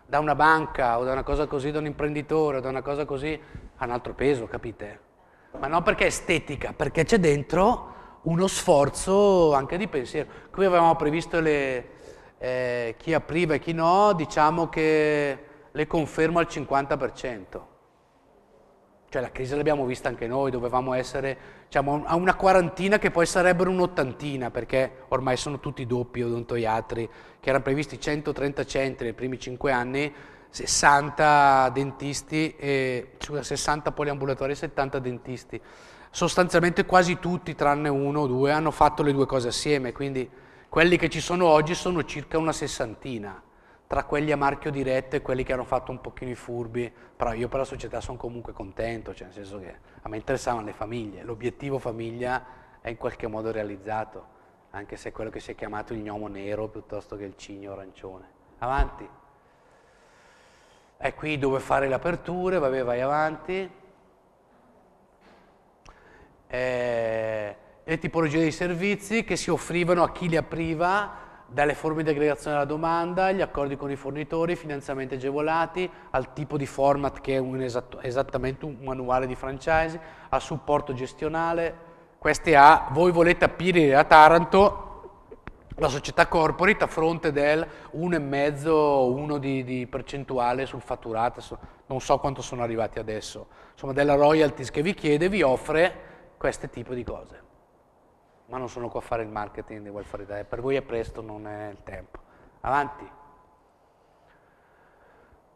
da una banca o da una cosa così da un imprenditore o da una cosa così ha un altro peso, capite? Ma non perché è estetica, perché c'è dentro uno sforzo anche di pensiero. Qui avevamo previsto le, eh, chi apriva e chi no, diciamo che le confermo al 50%. Cioè la crisi l'abbiamo vista anche noi, dovevamo essere diciamo, a una quarantina che poi sarebbero un'ottantina, perché ormai sono tutti doppi odontoiatri, che erano previsti 130 centri nei primi 5 anni, 60 dentisti, e, scusa, 60 poliambulatori e 70 dentisti. Sostanzialmente quasi tutti, tranne uno o due, hanno fatto le due cose assieme, quindi quelli che ci sono oggi sono circa una sessantina tra quelli a marchio diretto e quelli che hanno fatto un pochino i furbi, però io per la società sono comunque contento, cioè nel senso che a me interessavano le famiglie, l'obiettivo famiglia è in qualche modo realizzato, anche se è quello che si è chiamato il gnomo nero piuttosto che il cigno arancione. Avanti. È qui dove fare le aperture, vabbè vai avanti. E eh, le tipologie dei servizi che si offrivano a chi li apriva dalle forme di aggregazione alla domanda, gli accordi con i fornitori, finanziamenti agevolati, al tipo di format che è un esatto, esattamente un manuale di franchise, al supporto gestionale. Queste a voi volete aprire a Taranto la società corporate a fronte del 1,5-1 di, di, percentuale sul fatturato, non so quanto sono arrivati adesso, insomma della royalties che vi chiede vi offre questo tipo di cose ma non sono qua a fare il marketing di Welfare Italia, per voi è presto, non è il tempo. Avanti.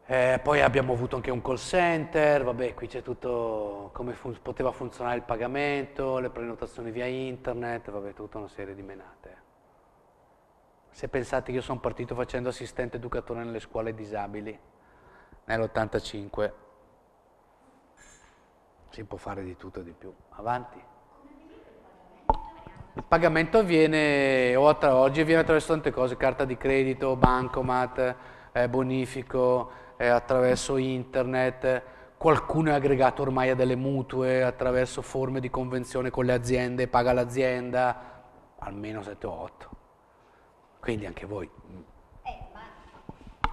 Eh, poi abbiamo avuto anche un call center, vabbè qui c'è tutto come fun poteva funzionare il pagamento, le prenotazioni via internet, vabbè tutta una serie di menate. Se pensate che io sono partito facendo assistente educatore nelle scuole disabili nell'85, si può fare di tutto e di più. Avanti. Il pagamento avviene oggi avviene attraverso tante cose, carta di credito, bancomat, eh, bonifico, eh, attraverso internet, qualcuno è aggregato ormai a delle mutue attraverso forme di convenzione con le aziende, paga l'azienda, almeno 7 o 8. Quindi anche voi. Eh,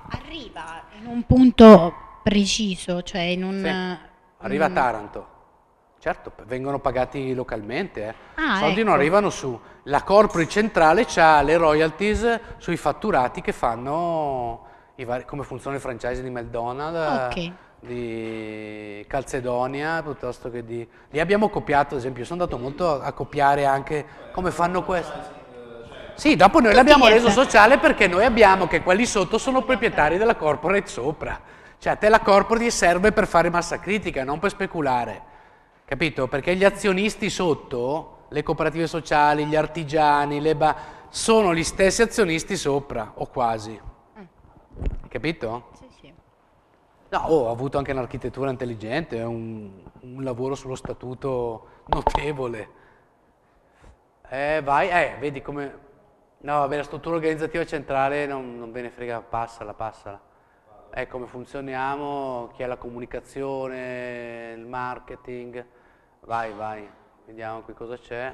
arriva in un punto preciso, cioè in un... Sì. Arriva a Taranto. Certo, vengono pagati localmente, eh. ah, i soldi ecco. non arrivano su. La corporate centrale ha le royalties sui fatturati che fanno, vari, come funziona il franchise di McDonald's, okay. di Calcedonia, piuttosto che di... Li abbiamo copiato, ad esempio, sono andato molto a, a copiare anche come fanno questi. Sì, dopo noi l'abbiamo reso sociale perché noi abbiamo che quelli sotto sono proprietari della corporate sopra. Cioè a te la corporate serve per fare massa critica, non per speculare capito? Perché gli azionisti sotto, le cooperative sociali, gli artigiani, le ba- sono gli stessi azionisti sopra, o quasi. Mm. Capito? Sì, sì. No, ho oh, avuto anche un'architettura intelligente, un, un lavoro sullo statuto notevole. Eh, vai, eh, vedi come... No, vabbè, la struttura organizzativa centrale non, non ve ne frega, passala, passala è come funzioniamo, chi è la comunicazione, il marketing. Vai, vai, vediamo qui cosa c'è.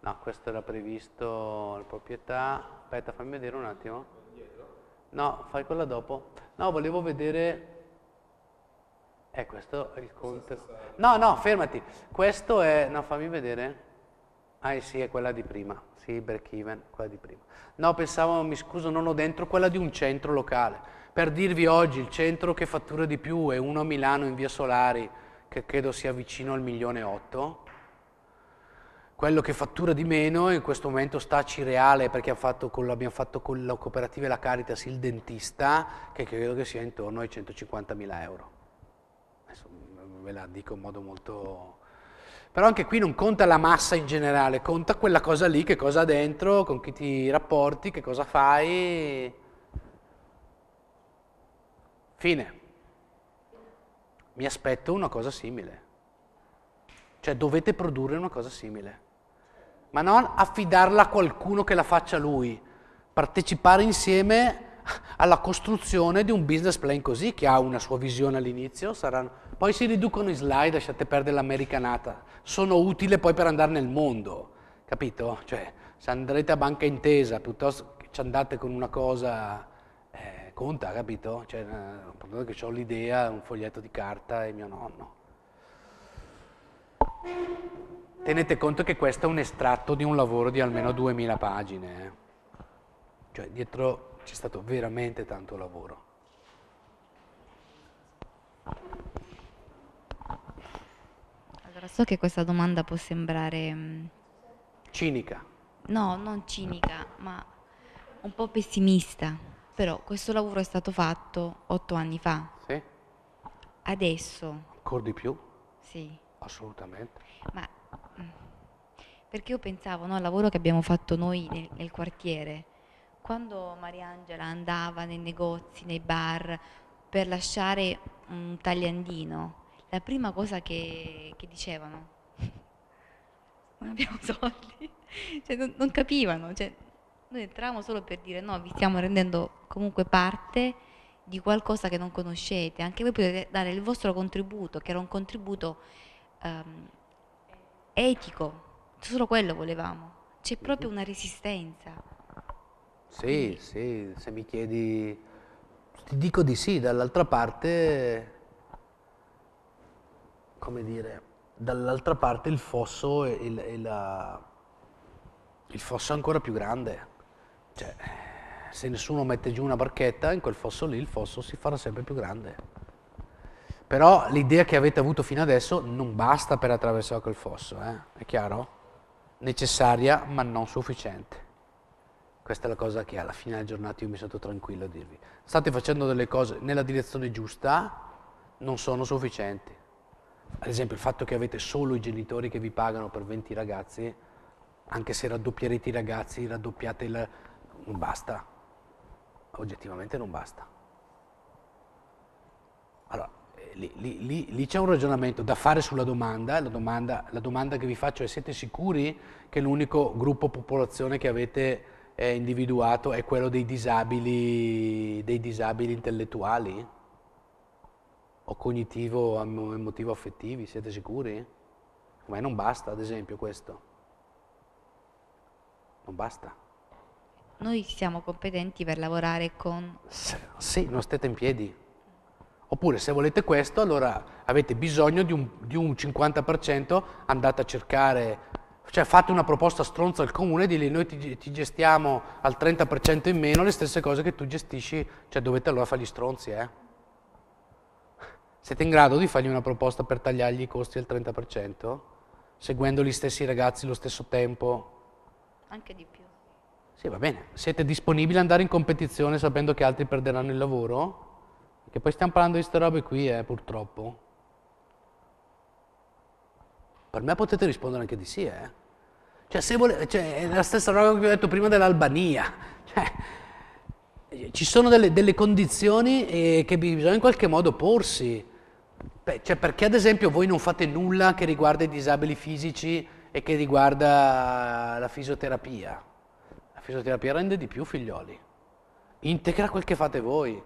No, questo era previsto, le proprietà. Aspetta, fammi vedere un attimo. No, fai quella dopo. No, volevo vedere... Eh, questo è il conto. No, no, fermati. Questo è... No, fammi vedere. Ah eh, sì, è quella di prima, sì, break even, quella di prima. No, pensavo, mi scuso, non ho dentro quella di un centro locale. Per dirvi oggi il centro che fattura di più è uno a Milano in via Solari, che credo sia vicino al milione e otto. Quello che fattura di meno in questo momento sta a Cireale perché fatto con, l'abbiamo fatto con la cooperativa e La Caritas il dentista, che credo che sia intorno ai 150.000 euro. Adesso ve la dico in modo molto... Però anche qui non conta la massa in generale, conta quella cosa lì, che cosa ha dentro, con chi ti rapporti, che cosa fai. Fine. Mi aspetto una cosa simile. Cioè dovete produrre una cosa simile. Ma non affidarla a qualcuno che la faccia lui. Partecipare insieme alla costruzione di un business plan così, che ha una sua visione all'inizio, saranno... poi si riducono i slide, lasciate perdere l'americanata, sono utile poi per andare nel mondo, capito? Cioè, se andrete a Banca Intesa, piuttosto che ci andate con una cosa conta, capito? Cioè, eh, che ho l'idea, un foglietto di carta e mio nonno. Tenete conto che questo è un estratto di un lavoro di almeno 2000 pagine, eh. cioè dietro c'è stato veramente tanto lavoro. Allora so che questa domanda può sembrare... Mm, cinica. No, non cinica, ma un po' pessimista però questo lavoro è stato fatto otto anni fa. Sì. Adesso. Ancora di più? Sì. Assolutamente. Ma mm, perché io pensavo no, al lavoro che abbiamo fatto noi nel, nel quartiere. Quando Mariangela andava nei negozi, nei bar, per lasciare un tagliandino, la prima cosa che, che dicevano, (laughs) non abbiamo soldi, (laughs) cioè, non, non capivano. Cioè, noi entravamo solo per dire no, vi stiamo rendendo comunque parte di qualcosa che non conoscete, anche voi potete dare il vostro contributo, che era un contributo um, etico, solo quello volevamo, c'è mhm. proprio una resistenza. Sì, sì, se mi chiedi, ti dico di sì, dall'altra parte, come dire, dall'altra parte il fosso e il, il, il fosso è ancora più grande cioè, se nessuno mette giù una barchetta, in quel fosso lì il fosso si farà sempre più grande. Però l'idea che avete avuto fino adesso non basta per attraversare quel fosso, eh? è chiaro? Necessaria ma non sufficiente. Questa è la cosa che alla fine della giornata io mi sento tranquillo a dirvi. State facendo delle cose nella direzione giusta, non sono sufficienti. Ad esempio il fatto che avete solo i genitori che vi pagano per 20 ragazzi, anche se raddoppierete i ragazzi, raddoppiate il, non basta, oggettivamente non basta. Allora, eh, lì, lì, lì c'è un ragionamento da fare sulla domanda. La, domanda, la domanda che vi faccio è siete sicuri che l'unico gruppo popolazione che avete eh, individuato è quello dei disabili, dei disabili intellettuali o cognitivo emotivo affettivi, siete sicuri? Ma non basta, ad esempio, questo. Non basta noi siamo competenti per lavorare con... Sì, non state in piedi. Oppure se volete questo, allora avete bisogno di un, di un 50%, andate a cercare, cioè fate una proposta stronza al comune, e lì noi ti, ti gestiamo al 30% in meno le stesse cose che tu gestisci, cioè dovete allora fare gli stronzi, eh. Siete in grado di fargli una proposta per tagliargli i costi al 30%? Seguendo gli stessi ragazzi lo stesso tempo? Anche di più. Sì, va bene, siete disponibili ad andare in competizione sapendo che altri perderanno il lavoro? Perché poi stiamo parlando di queste robe qui, eh, purtroppo. Per me potete rispondere anche di sì, eh. Cioè, se volete, cioè, è la stessa roba che ho detto prima dell'Albania. (laughs) Cioè, ci sono delle, delle condizioni eh, che bisogna in qualche modo porsi. Beh, cioè, perché ad esempio voi non fate nulla che riguarda i disabili fisici e che riguarda la fisioterapia? fisioterapia rende di più figlioli. Integra quel che fate voi.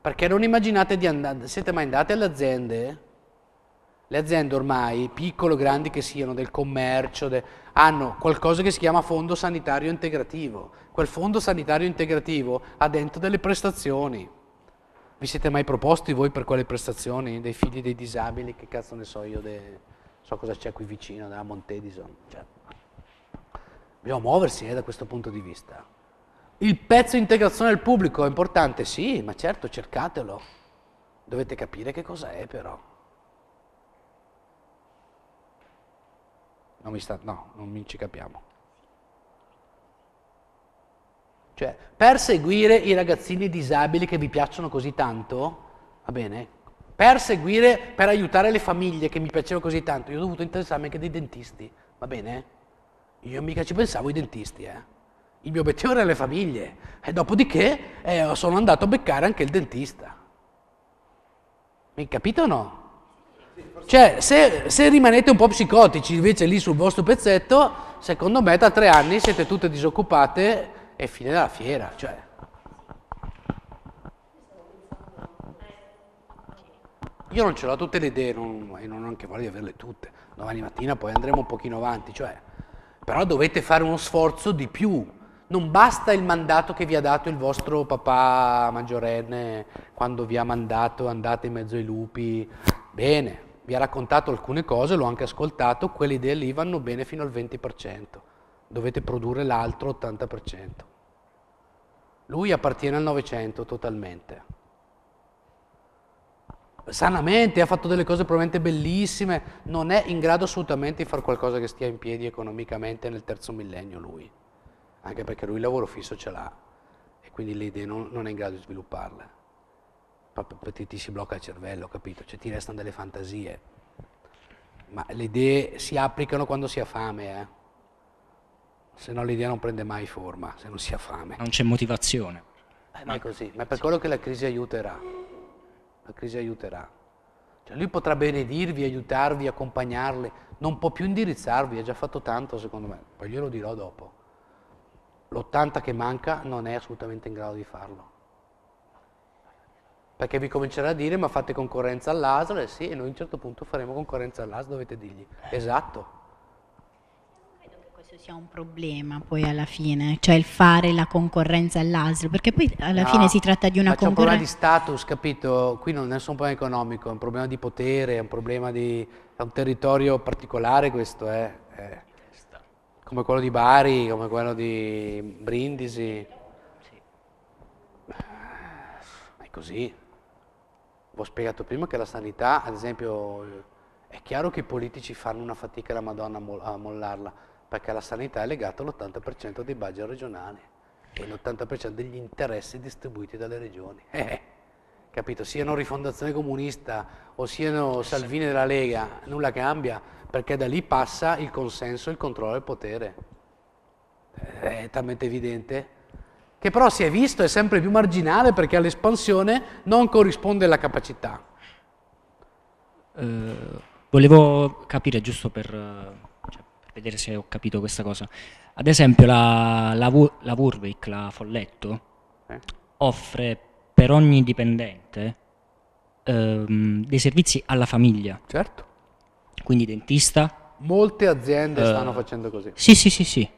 Perché non immaginate di andare, siete mai andate alle aziende? Le aziende ormai, piccole o grandi che siano, del commercio, de, hanno qualcosa che si chiama fondo sanitario integrativo. Quel fondo sanitario integrativo ha dentro delle prestazioni. Vi siete mai proposti voi per quelle prestazioni? Dei figli dei disabili, che cazzo ne so io, de, so cosa c'è qui vicino, della Montedison. Cioè. Dobbiamo muoversi eh, da questo punto di vista. Il pezzo integrazione del pubblico è importante, sì, ma certo, cercatelo. Dovete capire che cos'è però. Non mi sta, no, non ci capiamo. Cioè, per seguire i ragazzini disabili che vi piacciono così tanto, va bene? Per seguire, per aiutare le famiglie che mi piacevano così tanto, io ho dovuto interessarmi anche dei dentisti, va bene? Io mica ci pensavo i dentisti, eh. Il mio obiettivo era le famiglie e dopodiché eh, sono andato a beccare anche il dentista. Mi capito o no? Cioè, se, se, rimanete un po' psicotici invece lì sul vostro pezzetto, secondo me da tre anni siete tutte disoccupate e fine della fiera. Cioè. Io non ce l'ho tutte le idee non, e non ho anche voglia di averle tutte. Domani mattina poi andremo un pochino avanti. Cioè. Però dovete fare uno sforzo di più. Non basta il mandato che vi ha dato il vostro papà maggiorenne quando vi ha mandato andate in mezzo ai lupi. Bene, vi ha raccontato alcune cose, l'ho anche ascoltato, quelle idee lì vanno bene fino al 20%. Dovete produrre l'altro 80%. Lui appartiene al 900 totalmente sanamente, ha fatto delle cose probabilmente bellissime, non è in grado assolutamente di fare qualcosa che stia in piedi economicamente nel terzo millennio lui, anche perché lui il lavoro fisso ce l'ha e quindi le idee non, non è in grado di svilupparle, proprio perché ti si blocca il cervello, capito? Cioè ti restano delle fantasie, ma le idee si applicano quando si ha fame, eh? se no l'idea non prende mai forma, se non si ha fame. Non c'è motivazione. Eh, ma è così, ma è per quello che la crisi aiuterà la crisi aiuterà. Cioè, lui potrà benedirvi, aiutarvi, accompagnarli, non può più indirizzarvi, ha già fatto tanto secondo me, poi glielo dirò dopo. L'80 che manca non è assolutamente in grado di farlo. Perché vi comincerà a dire ma fate concorrenza all'ASL, e sì, noi a un certo punto faremo concorrenza all'ASL, dovete dirgli, esatto, questo sia un problema poi alla fine, cioè il fare la concorrenza all'ASL, perché poi alla no, ah, fine si tratta di una concorrenza... C'è un problema di status, capito? Qui non è solo un problema economico, è un problema di potere, è un problema di... è un territorio particolare questo, eh? eh. Come quello di Bari, come quello di Brindisi. È così. ho spiegato prima che la sanità, ad esempio... È chiaro che i politici fanno una fatica la Madonna a, mollarla, perché la sanità è legata all'80% dei budget regionali e l'80% degli interessi distribuiti dalle regioni. Eh, eh, capito? Siano Rifondazione Comunista o siano Salvini della Lega, nulla cambia, perché da lì passa il consenso, il controllo e il potere. Eh, è talmente evidente che però si è visto è sempre più marginale perché all'espansione non corrisponde la capacità. Eh, volevo capire, giusto per vedere se ho capito questa cosa. Ad esempio la, la, la Wurvik, la Folletto, eh. offre per ogni dipendente ehm, dei servizi alla famiglia. Certo. Quindi dentista. Molte aziende uh, stanno facendo così. Sì, sì, sì, sì.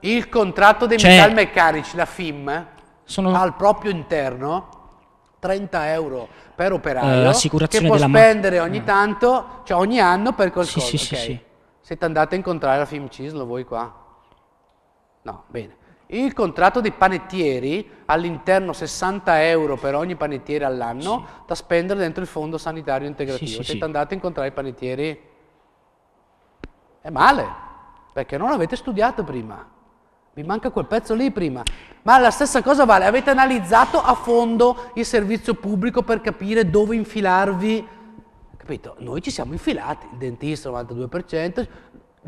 Il contratto dei cioè, metalmeccanici, la FIM, sono... ha al proprio interno 30 euro per operaio uh, che può spendere ogni mm. tanto, cioè ogni anno per qualcosa. Sì, sì, okay. sì, siete andati a incontrare la Fimcislo voi qua? No, bene. Il contratto dei panettieri, all'interno 60 euro per ogni panettiere all'anno, sì. da spendere dentro il fondo sanitario integrativo. Sì, sì, Siete andati a incontrare i panettieri? È male, perché non avete studiato prima. Vi manca quel pezzo lì prima. Ma la stessa cosa vale, avete analizzato a fondo il servizio pubblico per capire dove infilarvi Capito? Noi ci siamo infilati, il dentista 92%,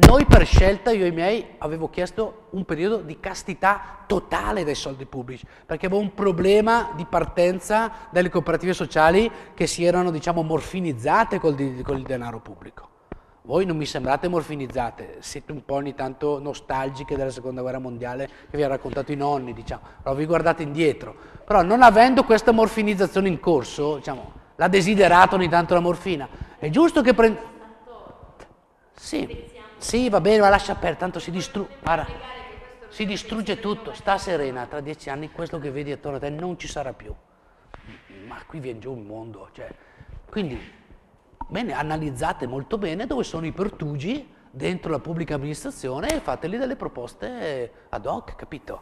noi per scelta, io e i miei, avevo chiesto un periodo di castità totale dai soldi pubblici, perché avevo un problema di partenza delle cooperative sociali che si erano, diciamo, morfinizzate col, col denaro pubblico. Voi non mi sembrate morfinizzate, siete un po' ogni tanto nostalgiche della seconda guerra mondiale che vi ha raccontato i nonni, diciamo, però vi guardate indietro. Però non avendo questa morfinizzazione in corso, diciamo, l'ha desiderato ogni tanto la morfina. È giusto che prenda... Sì, sì, va bene, ma lascia aperto, tanto si distrugge. Si distrugge tutto, sta serena, tra dieci anni questo che vedi attorno a te non ci sarà più. Ma qui viene giù un mondo. Cioè. Quindi, bene, analizzate molto bene dove sono i pertugi dentro la pubblica amministrazione e fateli delle proposte ad hoc, capito?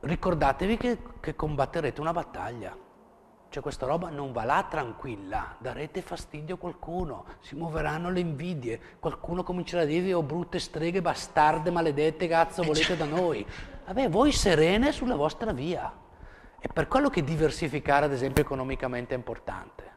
Ricordatevi che, che combatterete una battaglia. Cioè questa roba non va là tranquilla, darete fastidio a qualcuno, si muoveranno le invidie, qualcuno comincerà a dirvi oh brutte streghe, bastarde, maledette, cazzo, eh, volete cioè da noi. Vabbè, voi serene sulla vostra via. È per quello che diversificare, ad esempio, economicamente è importante.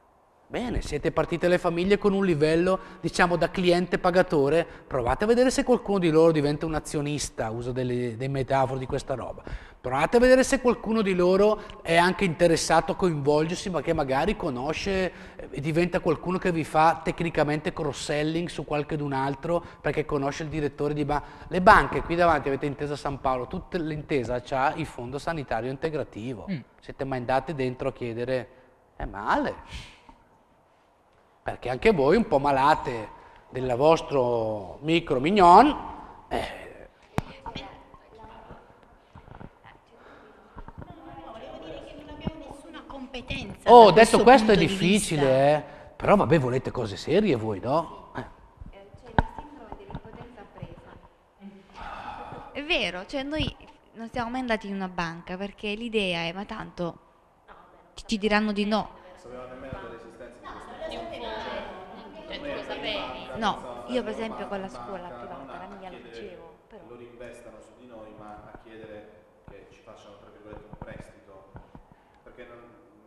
Bene, siete partite le famiglie con un livello, diciamo, da cliente-pagatore, provate a vedere se qualcuno di loro diventa un azionista, uso delle, dei metafori di questa roba. Provate a vedere se qualcuno di loro è anche interessato a coinvolgersi, ma che magari conosce e eh, diventa qualcuno che vi fa tecnicamente cross-selling su qualche d'un altro perché conosce il direttore di banca. Le banche qui davanti avete Intesa San Paolo, tutta l'intesa ha il fondo sanitario integrativo. Mm. Siete mai andate dentro a chiedere, è male perché anche voi un po' malate del vostro micro mignon. Eh. Oh, detto questo è difficile, di eh. però vabbè volete cose serie voi, no? Eh. C'è la sindrome dell'impotenza presa. È vero, cioè noi non siamo mai andati in una banca perché l'idea è ma tanto ci diranno di no. Non sapevano nemmeno sapevi? No, io per esempio con la scuola privata, la mia lo facevo. Però. Loro investano su di noi, ma a chiedere che ci facciano tra virgolette un prestito. Perché non...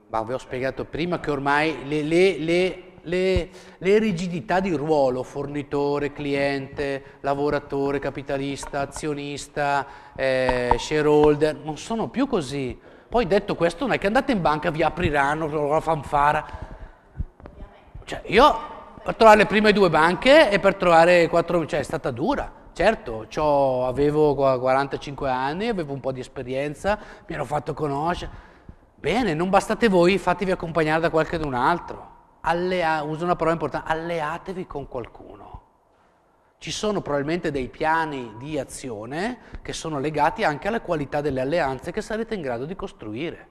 Ma vi ho spiegato prima che ormai le, le, le... Le, le, rigidità di ruolo, fornitore, cliente, lavoratore, capitalista, azionista, eh, shareholder, non sono più così. Poi detto questo non è che andate in banca, vi apriranno, la fanfara. Cioè, io per trovare le prime due banche e per trovare quattro, cioè è stata dura. Certo, avevo 45 anni, avevo un po' di esperienza, mi ero fatto conoscere. Bene, non bastate voi, fatevi accompagnare da qualche un altro. Allea, uso una parola importante, alleatevi con qualcuno. Ci sono probabilmente dei piani di azione che sono legati anche alla qualità delle alleanze che sarete in grado di costruire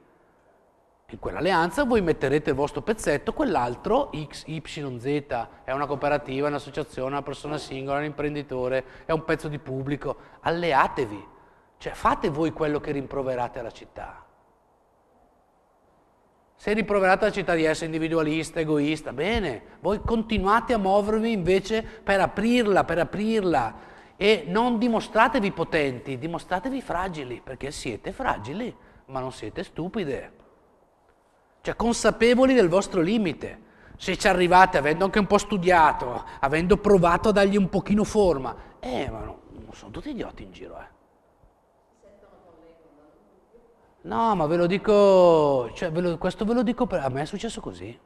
in quell'alleanza voi metterete il vostro pezzetto, quell'altro X, Y, Z è una cooperativa, è un'associazione, una persona singola, un imprenditore, è un pezzo di pubblico. Alleatevi, cioè fate voi quello che rimproverate alla città. Se rimproverate alla città di essere individualista, egoista, bene, voi continuate a muovervi invece per aprirla, per aprirla e non dimostratevi potenti, dimostratevi fragili, perché siete fragili, ma non siete stupide cioè consapevoli del vostro limite. Se ci arrivate avendo anche un po' studiato, avendo provato a dargli un pochino forma, eh, ma no, non sono tutti idioti in giro, eh. No, ma ve lo dico, cioè, ve lo, questo ve lo dico, per, a me è successo così.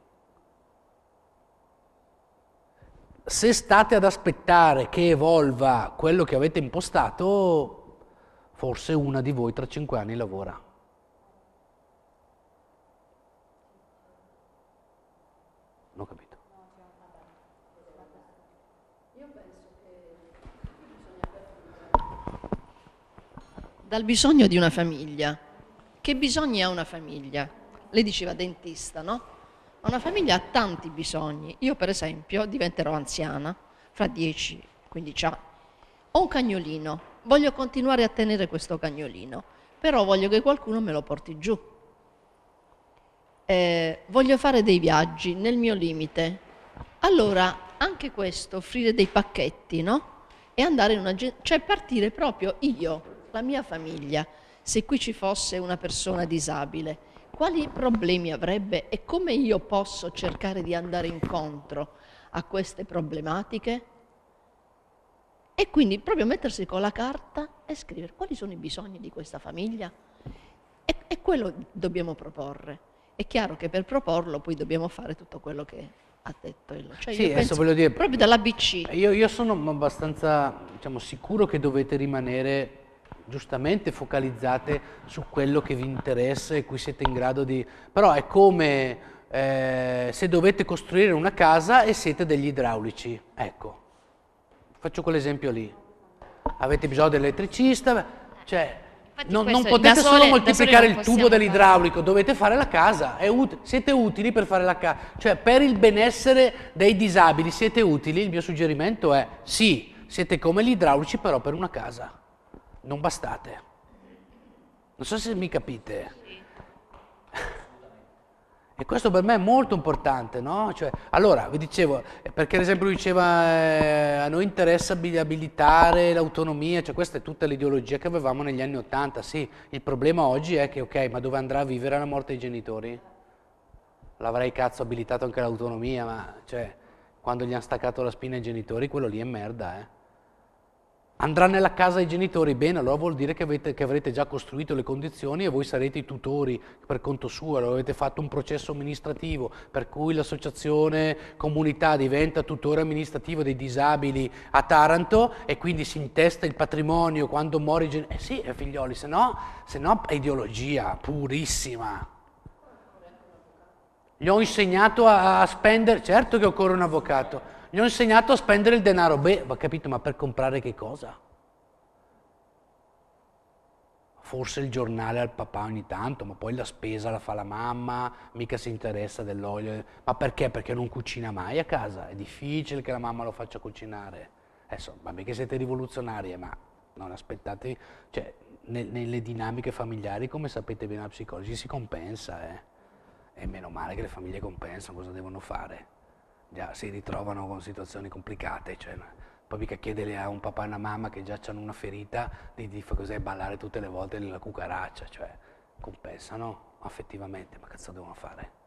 Se state ad aspettare che evolva quello che avete impostato, forse una di voi tra cinque anni lavora. dal bisogno di una famiglia. Che bisogni ha una famiglia? Lei diceva dentista, no? Ma Una famiglia ha tanti bisogni. Io per esempio diventerò anziana fra 10-15 anni. Ho un cagnolino, voglio continuare a tenere questo cagnolino, però voglio che qualcuno me lo porti giù. Eh, voglio fare dei viaggi nel mio limite. Allora, anche questo, offrire dei pacchetti, no? E andare in una... cioè partire proprio io, la mia famiglia, se qui ci fosse una persona disabile, quali problemi avrebbe e come io posso cercare di andare incontro a queste problematiche? E quindi proprio mettersi con la carta e scrivere quali sono i bisogni di questa famiglia. E, e quello dobbiamo proporre. È chiaro che per proporlo poi dobbiamo fare tutto quello che ha detto il... Cioè sì, adesso voglio dire... Proprio dall'ABC. Io, io sono abbastanza diciamo, sicuro che dovete rimanere giustamente focalizzate su quello che vi interessa e cui siete in grado di... però è come eh, se dovete costruire una casa e siete degli idraulici, ecco, faccio quell'esempio lì, avete bisogno dell'elettricista, cioè non, non, potete sole, solo moltiplicare il tubo dell'idraulico, fare. dovete fare la casa, ut siete utili per fare la casa, cioè per il benessere dei disabili siete utili, il mio suggerimento è sì, siete come gli idraulici però per una casa non bastate. Non so se mi capite. (laughs) E questo per me è molto importante, no? Cioè, allora, vi dicevo, eh, perché ad esempio lui diceva eh, a noi interessa abilitare l'autonomia, cioè questa è tutta l'ideologia che avevamo negli anni Ottanta, sì, il problema oggi è che ok, ma dove andrà a vivere alla morte dei genitori? L'avrei cazzo abilitato anche l'autonomia, ma cioè, quando gli hanno staccato la spina ai genitori, quello lì è merda, eh? andrà nella casa dei genitori, bene, allora vuol dire che, avete, che, avrete già costruito le condizioni e voi sarete i tutori per conto suo, allora avete fatto un processo amministrativo per cui l'associazione comunità diventa tutore amministrativo dei disabili a Taranto e quindi si intesta il patrimonio quando muore i genitori. Eh sì, eh, figlioli, se no, se no è ideologia purissima. Gli ho insegnato a, a spendere, certo che occorre un avvocato gli ho insegnato a spendere il denaro. Beh, va capito, ma per comprare che cosa? Forse il giornale al papà ogni tanto, ma poi la spesa la fa la mamma, mica si interessa dell'olio. Ma perché? Perché non cucina mai a casa. È difficile che la mamma lo faccia cucinare. Adesso, vabbè che siete rivoluzionarie, eh, ma non aspettate, cioè, nelle dinamiche familiari, come sapete bene la psicologia, si compensa, eh. E meno male che le famiglie compensano, cosa devono fare? già si ritrovano con situazioni complicate, cioè poi mica chiedere a un papà e una mamma che già hanno una ferita di, di cos'è ballare tutte le volte nella cucaraccia, cioè compensano affettivamente, ma cazzo devono fare?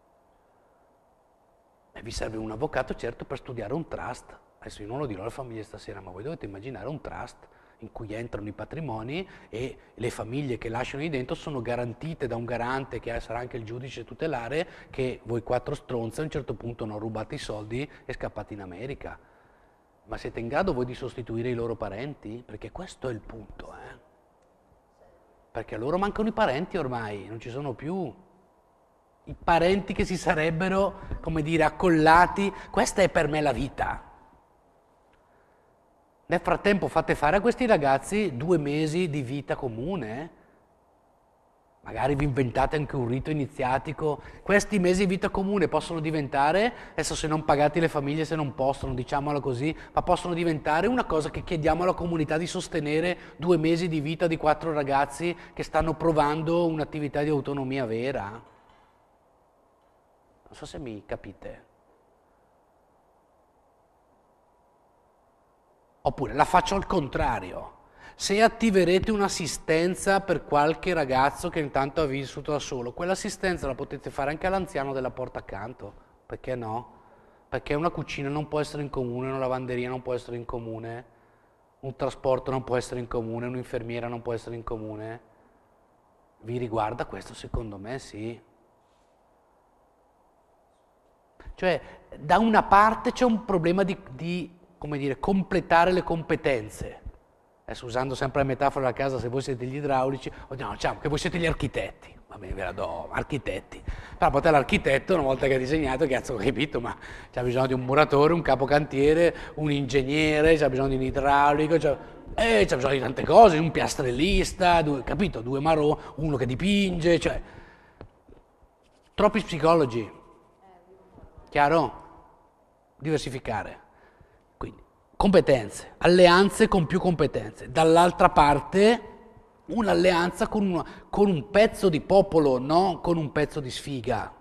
E vi serve un avvocato certo per studiare un trust, adesso io non lo dirò alla famiglia stasera, ma voi dovete immaginare un trust in cui entrano i patrimoni e le famiglie che lasciano lì dentro sono garantite da un garante che sarà anche il giudice tutelare che voi quattro stronze a un certo punto hanno rubato i soldi e scappate in America. Ma siete in grado voi di sostituire i loro parenti? Perché questo è il punto, eh? Perché a loro mancano i parenti ormai, non ci sono più i parenti che si sarebbero, come dire, accollati. Questa è per me la vita. Nel frattempo fate fare a questi ragazzi due mesi di vita comune. Magari vi inventate anche un rito iniziatico. Questi mesi di vita comune possono diventare, adesso se non pagate le famiglie se non possono, diciamolo così, ma possono diventare una cosa che chiediamo alla comunità di sostenere due mesi di vita di quattro ragazzi che stanno provando un'attività di autonomia vera. Non so se mi capite. Oppure la faccio al contrario. Se attiverete un'assistenza per qualche ragazzo che intanto ha vissuto da solo, quell'assistenza la potete fare anche all'anziano della porta accanto. Perché no? Perché una cucina non può essere in comune, una lavanderia non può essere in comune, un trasporto non può essere in comune, un'infermiera non può essere in comune. Vi riguarda questo secondo me sì. Cioè, da una parte c'è un problema di, di come dire, completare le competenze. Adesso usando sempre la metafora a casa, se voi siete gli idraulici, o no, diciamo che voi siete gli architetti, va bene, ve la do, architetti. Però potete l'architetto, una volta che ha disegnato, cazzo, ho capito, ma c'è bisogno di un muratore, un capocantiere, un ingegnere, c'è bisogno di un idraulico, c'è, eh, c'è bisogno di tante cose, un piastrellista, due, capito, due marò, uno che dipinge, cioè... Troppi psicologi, chiaro? Diversificare competenze, alleanze con più competenze, dall'altra parte un'alleanza con, una, con un pezzo di popolo, non con un pezzo di sfiga.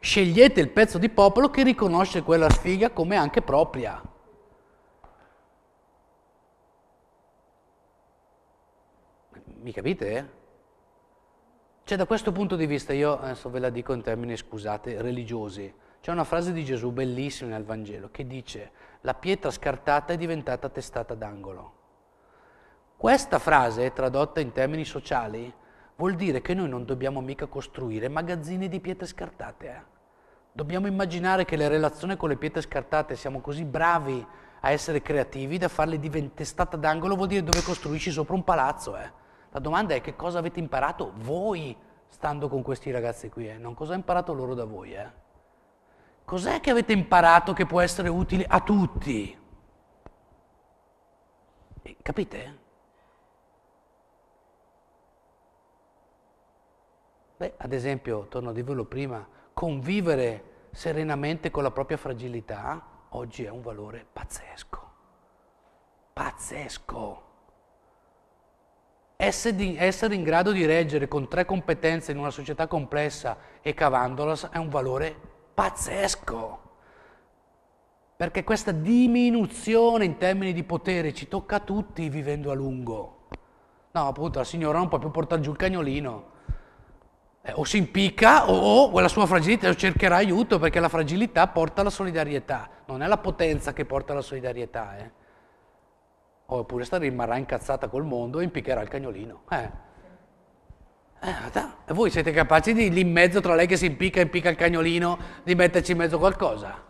Scegliete il pezzo di popolo che riconosce quella sfiga come anche propria. Mi capite? Cioè da questo punto di vista io adesso ve la dico in termini, scusate, religiosi. C'è una frase di Gesù bellissima nel Vangelo che dice la pietra scartata è diventata testata d'angolo. Questa frase, tradotta in termini sociali, vuol dire che noi non dobbiamo mica costruire magazzini di pietre scartate. Eh? Dobbiamo immaginare che le relazioni con le pietre scartate siamo così bravi a essere creativi da farle diventare testata d'angolo vuol dire dove costruisci sopra un palazzo. Eh? La domanda è che cosa avete imparato voi stando con questi ragazzi qui, eh? non cosa ha imparato loro da voi. Eh? Cos'è che avete imparato che può essere utile a tutti? E, eh, capite? Beh, ad esempio, torno a dirvelo prima, convivere serenamente con la propria fragilità oggi è un valore pazzesco. Pazzesco. Essere in grado di reggere con tre competenze in una società complessa e cavandola è un valore pazzesco, perché questa diminuzione in termini di potere ci tocca a tutti vivendo a lungo. No, appunto, la signora non può più portare giù il cagnolino. Eh, o si impicca o, o la sua fragilità cercherà aiuto perché la fragilità porta alla solidarietà. Non è la potenza che porta alla solidarietà. Eh. Oppure sta rimarrà incazzata col mondo e impiccherà il cagnolino. Eh. Eh, voi siete capaci di lì in mezzo tra lei che si impicca e impicca il cagnolino, di metterci in mezzo qualcosa?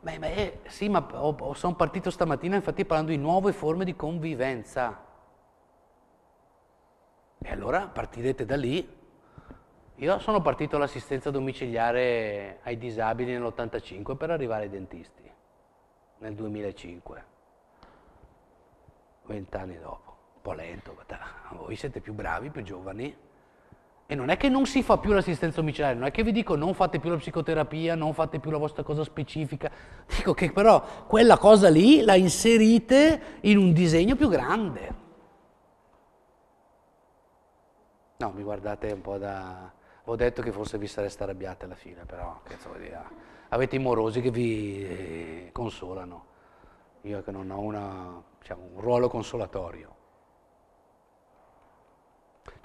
Beh, beh, sì, ma sono partito stamattina infatti parlando di nuove forme di convivenza. E allora partirete da lì. Io sono partito all'assistenza domiciliare ai disabili nell'85 per arrivare ai dentisti, nel 2005, vent'anni dopo troppo lento, voi siete più bravi, più giovani. E non è che non si fa più l'assistenza domiciliare, non è che vi dico non fate più la psicoterapia, non fate più la vostra cosa specifica, dico che però quella cosa lì la inserite in un disegno più grande. No, mi guardate un po' da... Ho detto che forse vi sareste arrabbiate alla fine, però che vuol dire? Avete i morosi che vi eh, consolano. Io che non ho una, diciamo, un ruolo consolatorio.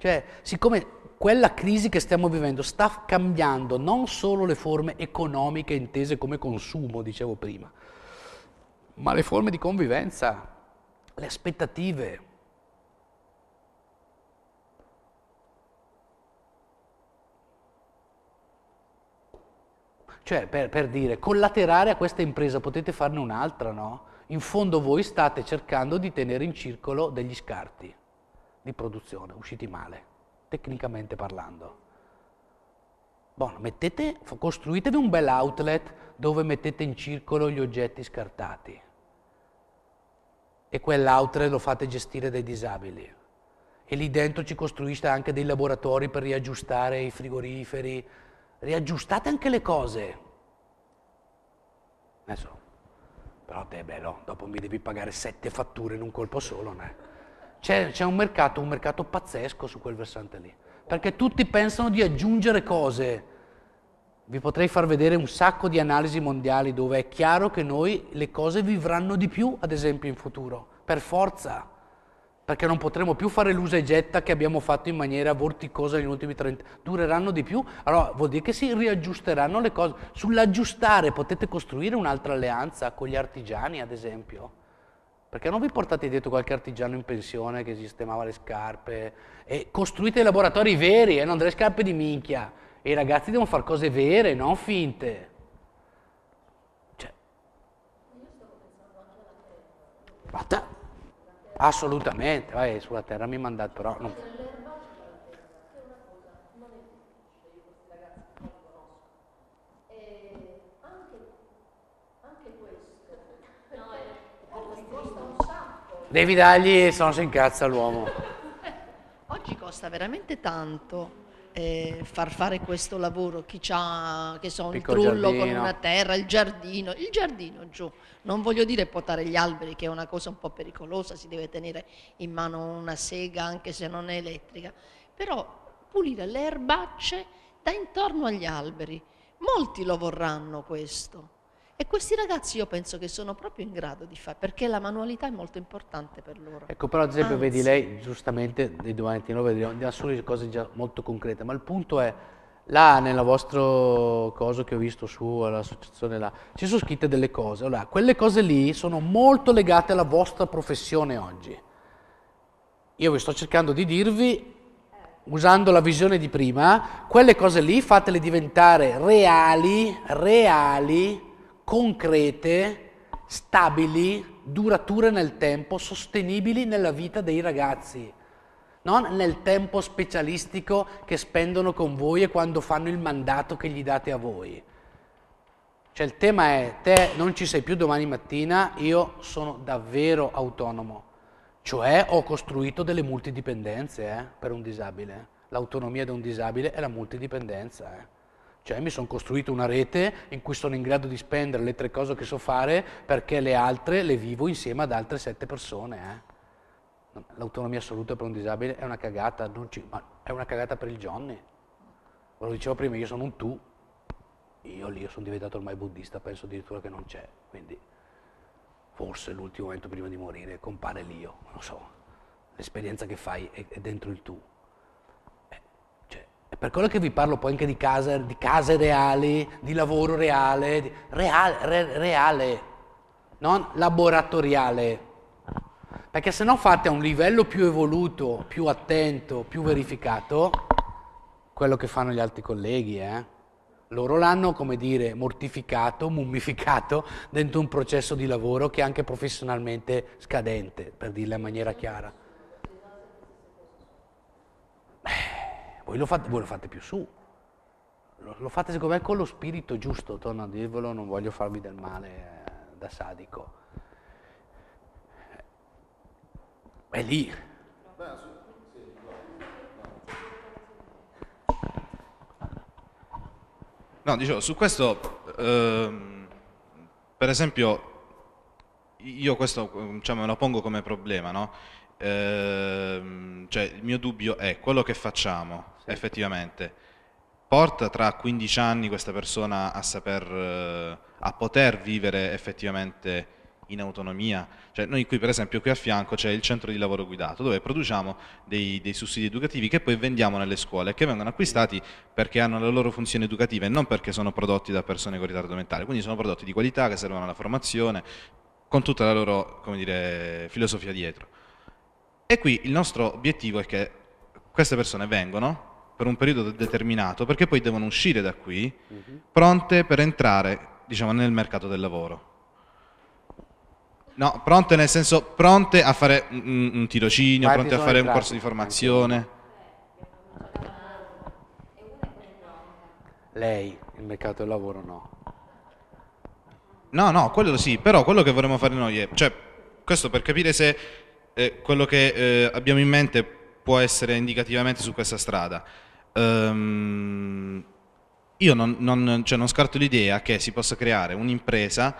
Cioè, siccome quella crisi che stiamo vivendo sta cambiando non solo le forme economiche intese come consumo, dicevo prima, ma le forme di convivenza, le aspettative. Cioè, per, per dire, collaterare a questa impresa potete farne un'altra, no? In fondo voi state cercando di tenere in circolo degli scarti di produzione, usciti male, tecnicamente parlando. Buono, mettete, costruitevi un bel outlet dove mettete in circolo gli oggetti scartati e quell'outlet lo fate gestire dai disabili. E lì dentro ci costruiste anche dei laboratori per riaggiustare i frigoriferi, riaggiustate anche le cose. Adesso, però te è bello, dopo mi devi pagare sette fatture in un colpo solo, no? c'è, un mercato, un mercato pazzesco su quel versante lì, perché tutti pensano di aggiungere cose. Vi potrei far vedere un sacco di analisi mondiali dove è chiaro che noi le cose vivranno di più, ad esempio, in futuro, per forza, perché non potremo più fare l'usa e getta che abbiamo fatto in maniera vorticosa negli ultimi 30 dureranno di più, allora vuol dire che si riaggiusteranno le cose. Sull'aggiustare potete costruire un'altra alleanza con gli artigiani, ad esempio perché non vi portate dietro qualche artigiano in pensione che sistemava le scarpe e costruite dei laboratori veri e eh, non delle scarpe di minchia. E i ragazzi devono fare cose vere, non finte. Cioè. Ma Assolutamente, vai sulla terra mi mandate però. Non... Devi dargli, se no si incazza l'uomo. (laughs) Oggi costa veramente tanto eh, far fare questo lavoro, chi ha, che so, un Piccolo trullo giardino. con una terra, il giardino, il giardino giù. Non voglio dire potare gli alberi, che è una cosa un po' pericolosa, si deve tenere in mano una sega anche se non è elettrica, però pulire le erbacce da intorno agli alberi. Molti lo vorranno questo. E questi ragazzi io penso che sono proprio in grado di fare, perché la manualità è molto importante per loro. Ecco, però ad esempio Anzi. vedi lei, giustamente, dei domani noi vediamo solo cose già molto concrete, ma il punto è, là nella vostra cosa che ho visto su, all'associazione là, ci sono scritte delle cose, allora, quelle cose lì sono molto legate alla vostra professione oggi. Io vi sto cercando di dirvi usando la visione di prima, quelle cose lì fatele diventare reali, reali, concrete, stabili, durature nel tempo, sostenibili nella vita dei ragazzi. Non nel tempo specialistico che spendono con voi e quando fanno il mandato che gli date a voi. Cioè il tema è, te non ci sei più domani mattina, io sono davvero autonomo. Cioè ho costruito delle multidipendenze eh, per un disabile. L'autonomia di un disabile è la multidipendenza. Eh. Cioè mi sono costruito una rete in cui sono in grado di spendere le tre cose che so fare perché le altre le vivo insieme ad altre sette persone. Eh. L'autonomia assoluta per un disabile è una cagata, ci, è una cagata per il Johnny. Ve lo dicevo prima, io sono un tu, io lì sono diventato ormai buddista, penso addirittura che non c'è, quindi forse l'ultimo momento prima di morire compare l'io, non lo so, l'esperienza che fai è, è dentro il tu. Per quello che vi parlo poi anche di, casa, di case reali, di lavoro reale, di reale, re, reale, non laboratoriale. Perché se no fate a un livello più evoluto, più attento, più verificato, quello che fanno gli altri colleghi, eh? Loro l'hanno, come dire, mortificato, mummificato dentro un processo di lavoro che è anche professionalmente scadente, per dirla in maniera chiara. Beh. Voi lo fate, voi lo fate più su. Lo, lo, fate secondo me con lo spirito giusto, torno a dirvelo, non voglio farvi del male eh, da sadico. È lì. No, dicevo, su questo, ehm, per esempio, io questo diciamo, me lo pongo come problema, no? ehm, cioè il mio dubbio è quello che facciamo sì. effettivamente porta tra 15 anni questa persona a saper eh, a poter vivere effettivamente in autonomia. Cioè, noi qui per esempio qui a fianco c'è il centro di lavoro guidato dove produciamo dei, dei, sussidi educativi che poi vendiamo nelle scuole che vengono acquistati perché hanno la loro funzione educativa e non perché sono prodotti da persone con ritardo mentale, quindi sono prodotti di qualità che servono alla formazione con tutta la loro dire, filosofia dietro. E qui il nostro obiettivo è che queste persone vengono per un periodo determinato, perché poi devono uscire da qui, mm-hmm. pronte per entrare diciamo, nel mercato del lavoro. No, pronte nel senso pronte a fare un, un tirocinio, Vai pronte a fare un pratico, corso di formazione. Lei, il mercato del lavoro no. No, no, quello sì, però quello che vorremmo fare noi è, cioè, questo per capire se eh, quello che eh, abbiamo in mente può essere indicativamente su questa strada. Um, io non, non, cioè non scarto l'idea che si possa creare un'impresa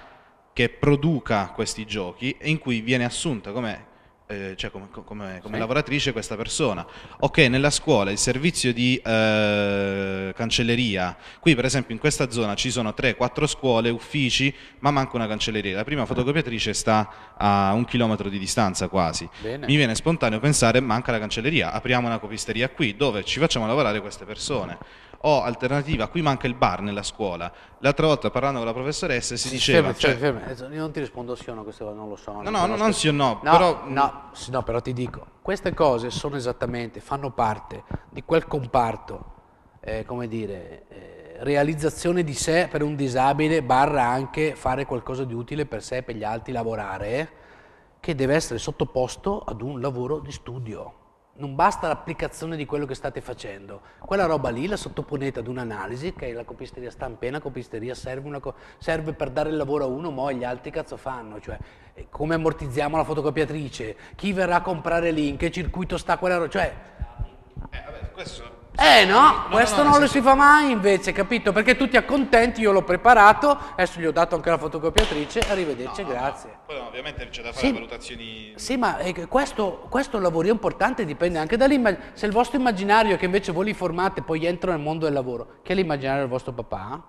che produca questi giochi e in cui viene assunta come eh, cioè come, come, come sì. lavoratrice questa persona. Ok, nella scuola il servizio di eh, cancelleria, qui per esempio in questa zona ci sono 3-4 scuole, uffici, ma manca una cancelleria. La prima fotocopiatrice sta a un chilometro di distanza quasi. Bene. Mi viene spontaneo pensare manca la cancelleria, apriamo una copisteria qui dove ci facciamo lavorare queste persone o oh, alternativa, qui manca il bar nella scuola. L'altra volta parlando con la professoressa si diceva... Fermi, cioè, fermi. Eh, io non ti rispondo sì o no, queste non lo so. no, no, non sì o no, no, però... No, no, però ti dico, queste cose sono esattamente, fanno parte di quel comparto, eh, come dire... Eh, realizzazione di sé per un disabile barra anche fare qualcosa di utile per sé e per gli altri, lavorare, che deve essere sottoposto ad un lavoro di studio non basta l'applicazione di quello che state facendo. Quella roba lì la sottoponete ad un'analisi, che la copisteria sta in pena, copisteria serve, co serve, per dare il lavoro a uno, ma gli altri cazzo fanno, cioè eh, come ammortizziamo la fotocopiatrice, chi verrà a comprare lì, in che circuito sta quella roba, cioè... Eh, vabbè, questo eh no, questo no, no, non lo si fa mai invece, capito? Perché tutti accontenti, io l'ho preparato, adesso gli ho dato anche la fotocopiatrice, arrivederci, grazie. Poi ovviamente c'è da fare sì. valutazioni... Sì, ma eh, questo, questo, lavoro è importante, dipende anche dall'immagine. se il vostro immaginario che invece voi li formate poi entra nel mondo del lavoro, che è l'immaginario del vostro papà,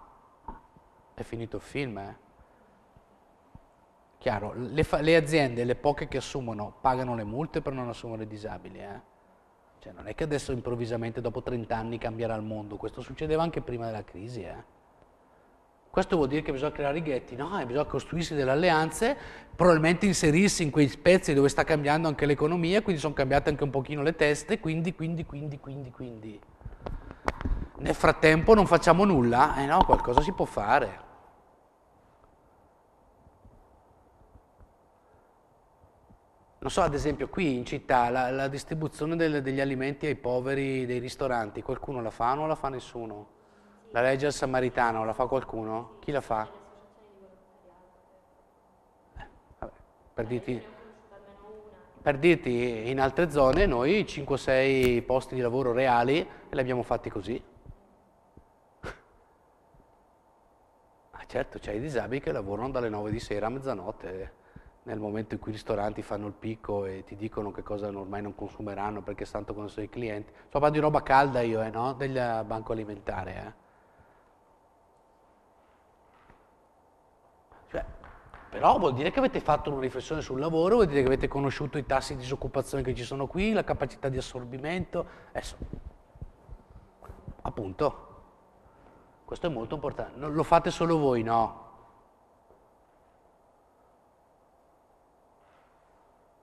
è finito il film, eh? Chiaro, le, le aziende, le poche che assumono, pagano le multe per non assumere disabili, eh? Cioè, non è che adesso improvvisamente dopo 30 anni cambierà il mondo, questo succedeva anche prima della crisi. Eh. Questo vuol dire che bisogna creare i ghetti, no? E bisogna costruirsi delle alleanze, probabilmente inserirsi in quei pezzi dove sta cambiando anche l'economia, quindi sono cambiate anche un pochino le teste, quindi, quindi, quindi, quindi, quindi. Nel frattempo non facciamo nulla, eh no, qualcosa si può fare. Non so, ad esempio qui in città la, la distribuzione del, degli alimenti ai poveri dei ristoranti, qualcuno la fa o non la fa nessuno? La legge al samaritano la fa qualcuno? Chi la fa? Eh, vabbè, per, dirti, per dirti, in altre zone noi 5-6 posti di lavoro reali li abbiamo fatti così. (laughs) ah certo, c'è i disabili che lavorano dalle 9 di sera a mezzanotte nel momento in cui i ristoranti fanno il picco e ti dicono che cosa ormai non consumeranno perché stanno con i suoi clienti. Sto parlando di roba calda io, eh, no? Del banco alimentare, eh. Cioè, però vuol dire che avete fatto una riflessione sul lavoro, vuol dire che avete conosciuto i tassi di disoccupazione che ci sono qui, la capacità di assorbimento. Adesso, appunto, questo è molto importante. Lo fate solo voi, no?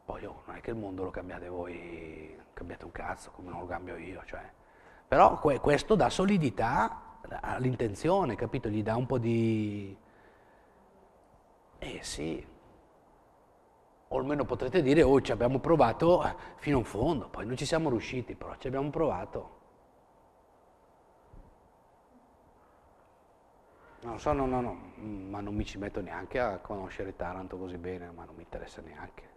Poi oh, non è che il mondo lo cambiate voi, cambiate un cazzo come non lo cambio io, cioè. Però que- questo dà solidità all'intenzione, capito? Gli dà un po' di... Eh sì, o almeno potrete dire, oh ci abbiamo provato fino in fondo, poi non ci siamo riusciti, però ci abbiamo provato. Non so, no, no, no, ma non mi ci metto neanche a conoscere Taranto così bene, ma non mi interessa neanche.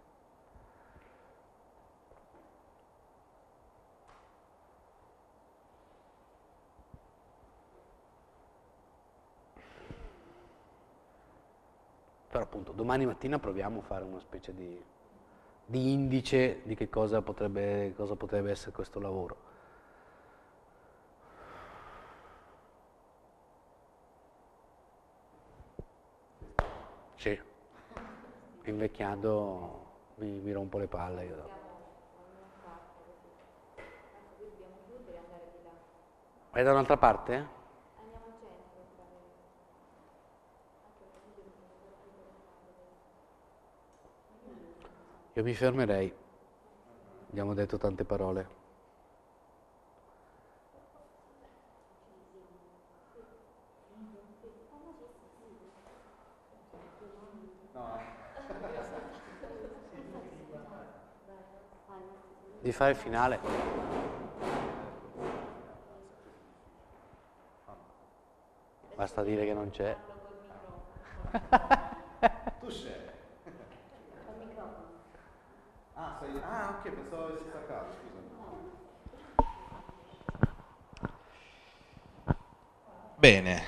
Però appunto domani mattina proviamo a fare una specie di, di indice di che cosa potrebbe, cosa potrebbe essere questo lavoro. Sì, invecchiando mi, mi rompo le palle io dopo. Vai da un'altra parte? Io mi fermerei, abbiamo detto tante parole. di fare il finale. Basta dire che non c'è. tu sei. Ah, ok, pensavo avessi staccato, scusa. Bene.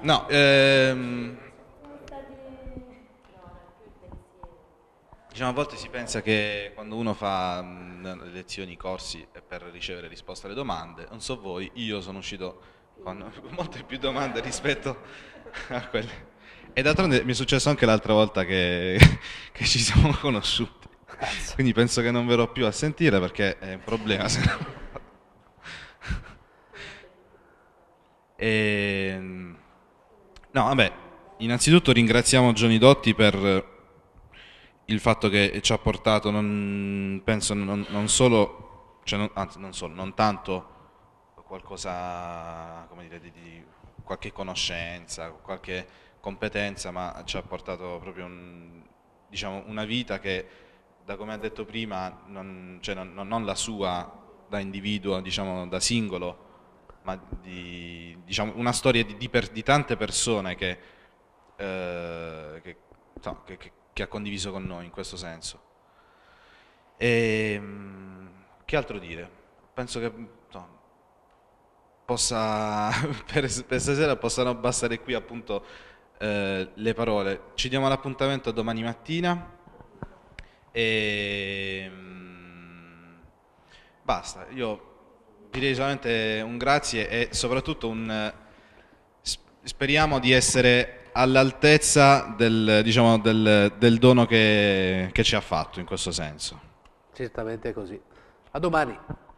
no, ehm, Diciamo, a volte si pensa che quando uno fa mh, mm, lezioni, corsi per ricevere risposte alle domande, non so voi, io sono uscito con (laughs) molte più domande rispetto a quelle e d'altronde mi è successo anche l'altra volta che, (laughs) che ci siamo conosciuti. Cazzo. Quindi penso che non verrò più a sentire perché è un problema. Se no. e... Ehm, no, vabbè, innanzitutto ringraziamo Johnny Dotti per il fatto che ci ha portato, non, penso, non, non solo, cioè non, anzi non solo, non tanto qualcosa, come dire, di, di qualche conoscenza, qualche competenza, ma ci ha portato proprio un, diciamo, una vita che, da come ha detto prima, non, cioè non, non la sua da individuo, diciamo, da singolo, ma di, diciamo, una storia di, di, per, di tante persone che, eh, che, no, che, che, ha condiviso con noi in questo senso. E, ehm, che altro dire? Penso che no, possa, (laughs) per, per stasera possano bastare qui appunto eh, le parole. Ci diamo l'appuntamento domani mattina e mm, basta. Io direi solamente un grazie e soprattutto un speriamo di essere all'altezza del, diciamo, del, del dono che, che ci ha fatto in questo senso. Certamente così. A domani.